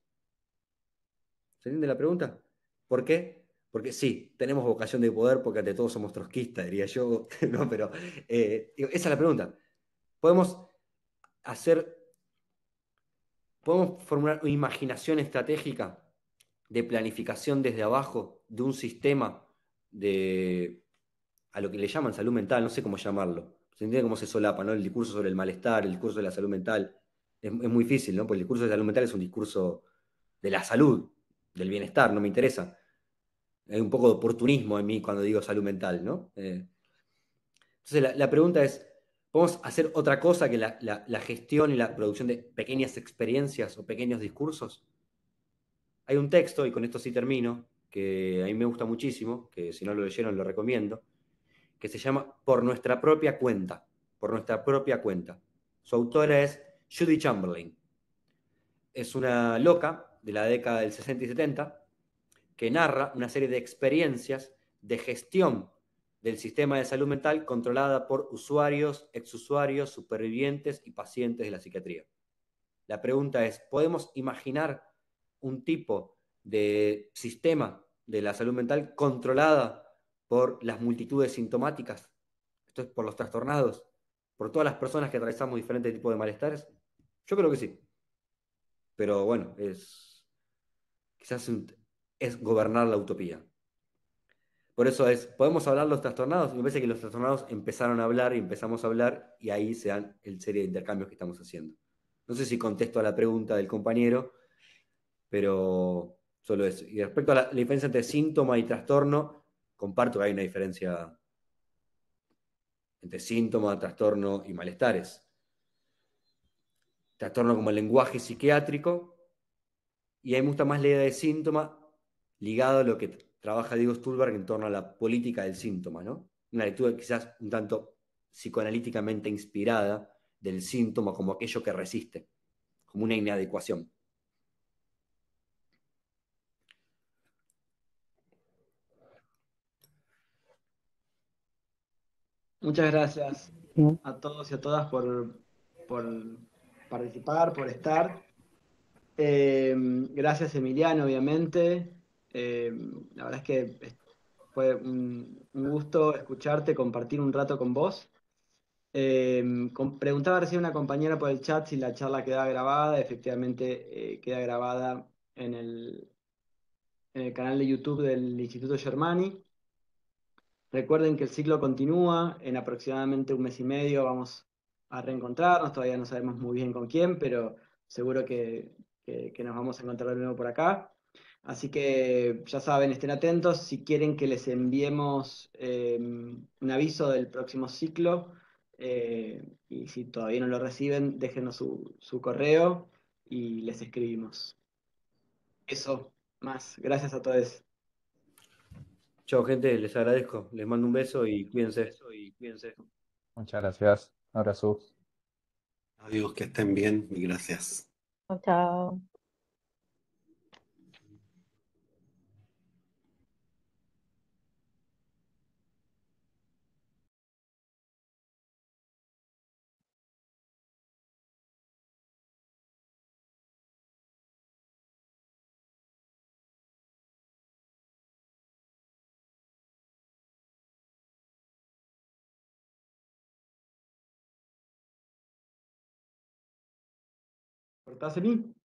¿Se entiende la pregunta? ¿Por qué? Porque sí, tenemos vocación de poder porque ante todo somos trotskistas, diría yo, no, pero eh, esa es la pregunta. Podemos hacer, podemos formular una imaginación estratégica de planificación desde abajo de un sistema de a lo que le llaman salud mental, no sé cómo llamarlo. Se entiende cómo se solapa, ¿no? El discurso sobre el malestar, el discurso de la salud mental. Es, muy difícil, ¿no? Porque el discurso de salud mental es un discurso de la salud, del bienestar, no me interesa. Hay un poco de oportunismo en mí cuando digo salud mental, eh, entonces la, pregunta es, ¿podemos hacer otra cosa que la gestión y la producción de pequeñas experiencias o pequeños discursos? Hay un texto, y con esto sí termino, que a mí me gusta muchísimo, que si no lo leyeron lo recomiendo, que se llama Por nuestra propia cuenta. Por nuestra propia cuenta. Su autora es Judy Chamberlain. Es una loca de la década del 60 y 70 que narra una serie de experiencias de gestión del sistema de salud mental controlada por usuarios, exusuarios, supervivientes y pacientes de la psiquiatría. La pregunta es, ¿podemos imaginar un tipo de sistema de la salud mental controlada por las multitudes sintomáticas, esto es por los trastornados, por todas las personas que atravesamos diferentes tipos de malestares? Yo creo que sí. Pero bueno, es quizás es gobernar la utopía. Por eso es, podemos hablar los trastornados. Me parece que los trastornados empezaron a hablar y empezamos a hablar y ahí se dan el serie de intercambios que estamos haciendo. No sé si contesto a la pregunta del compañero, pero solo eso. Y respecto a la diferencia entre síntoma y trastorno, comparto que hay una diferencia entre síntomas, trastorno y malestares. Trastorno como el lenguaje psiquiátrico, y hay mucha más ley de síntoma ligado a lo que trabaja Diego Stulberg en torno a la política del síntoma, ¿no? Una lectura quizás un tanto psicoanalíticamente inspirada del síntoma como aquello que resiste, como una inadecuación. Muchas gracias a todos y a todas por, participar, por estar. Eh, gracias Emiliano, obviamente. Eh, la verdad es que fue un, gusto escucharte, compartir un rato con vos. Eh, preguntaba recién una compañera por el chat si la charla queda grabada. Efectivamente, queda grabada en el canal de YouTube del Instituto Germani. Recuerden que el ciclo continúa, en aproximadamente un mes y medio vamos a reencontrarnos, todavía no sabemos muy bien con quién, pero seguro que, nos vamos a encontrar de nuevo por acá. Así que ya saben, estén atentos. Si quieren que les enviemos em, un aviso del próximo ciclo, eh, y si todavía no lo reciben, déjenos su, correo y les escribimos. Eso, más. Gracias a todos. Chao, gente, les agradezco. Les mando un beso y cuídense. Y cuídense. Muchas gracias. Abrazo. Adiós, que estén bien y gracias. Chao. Tá, Sabine?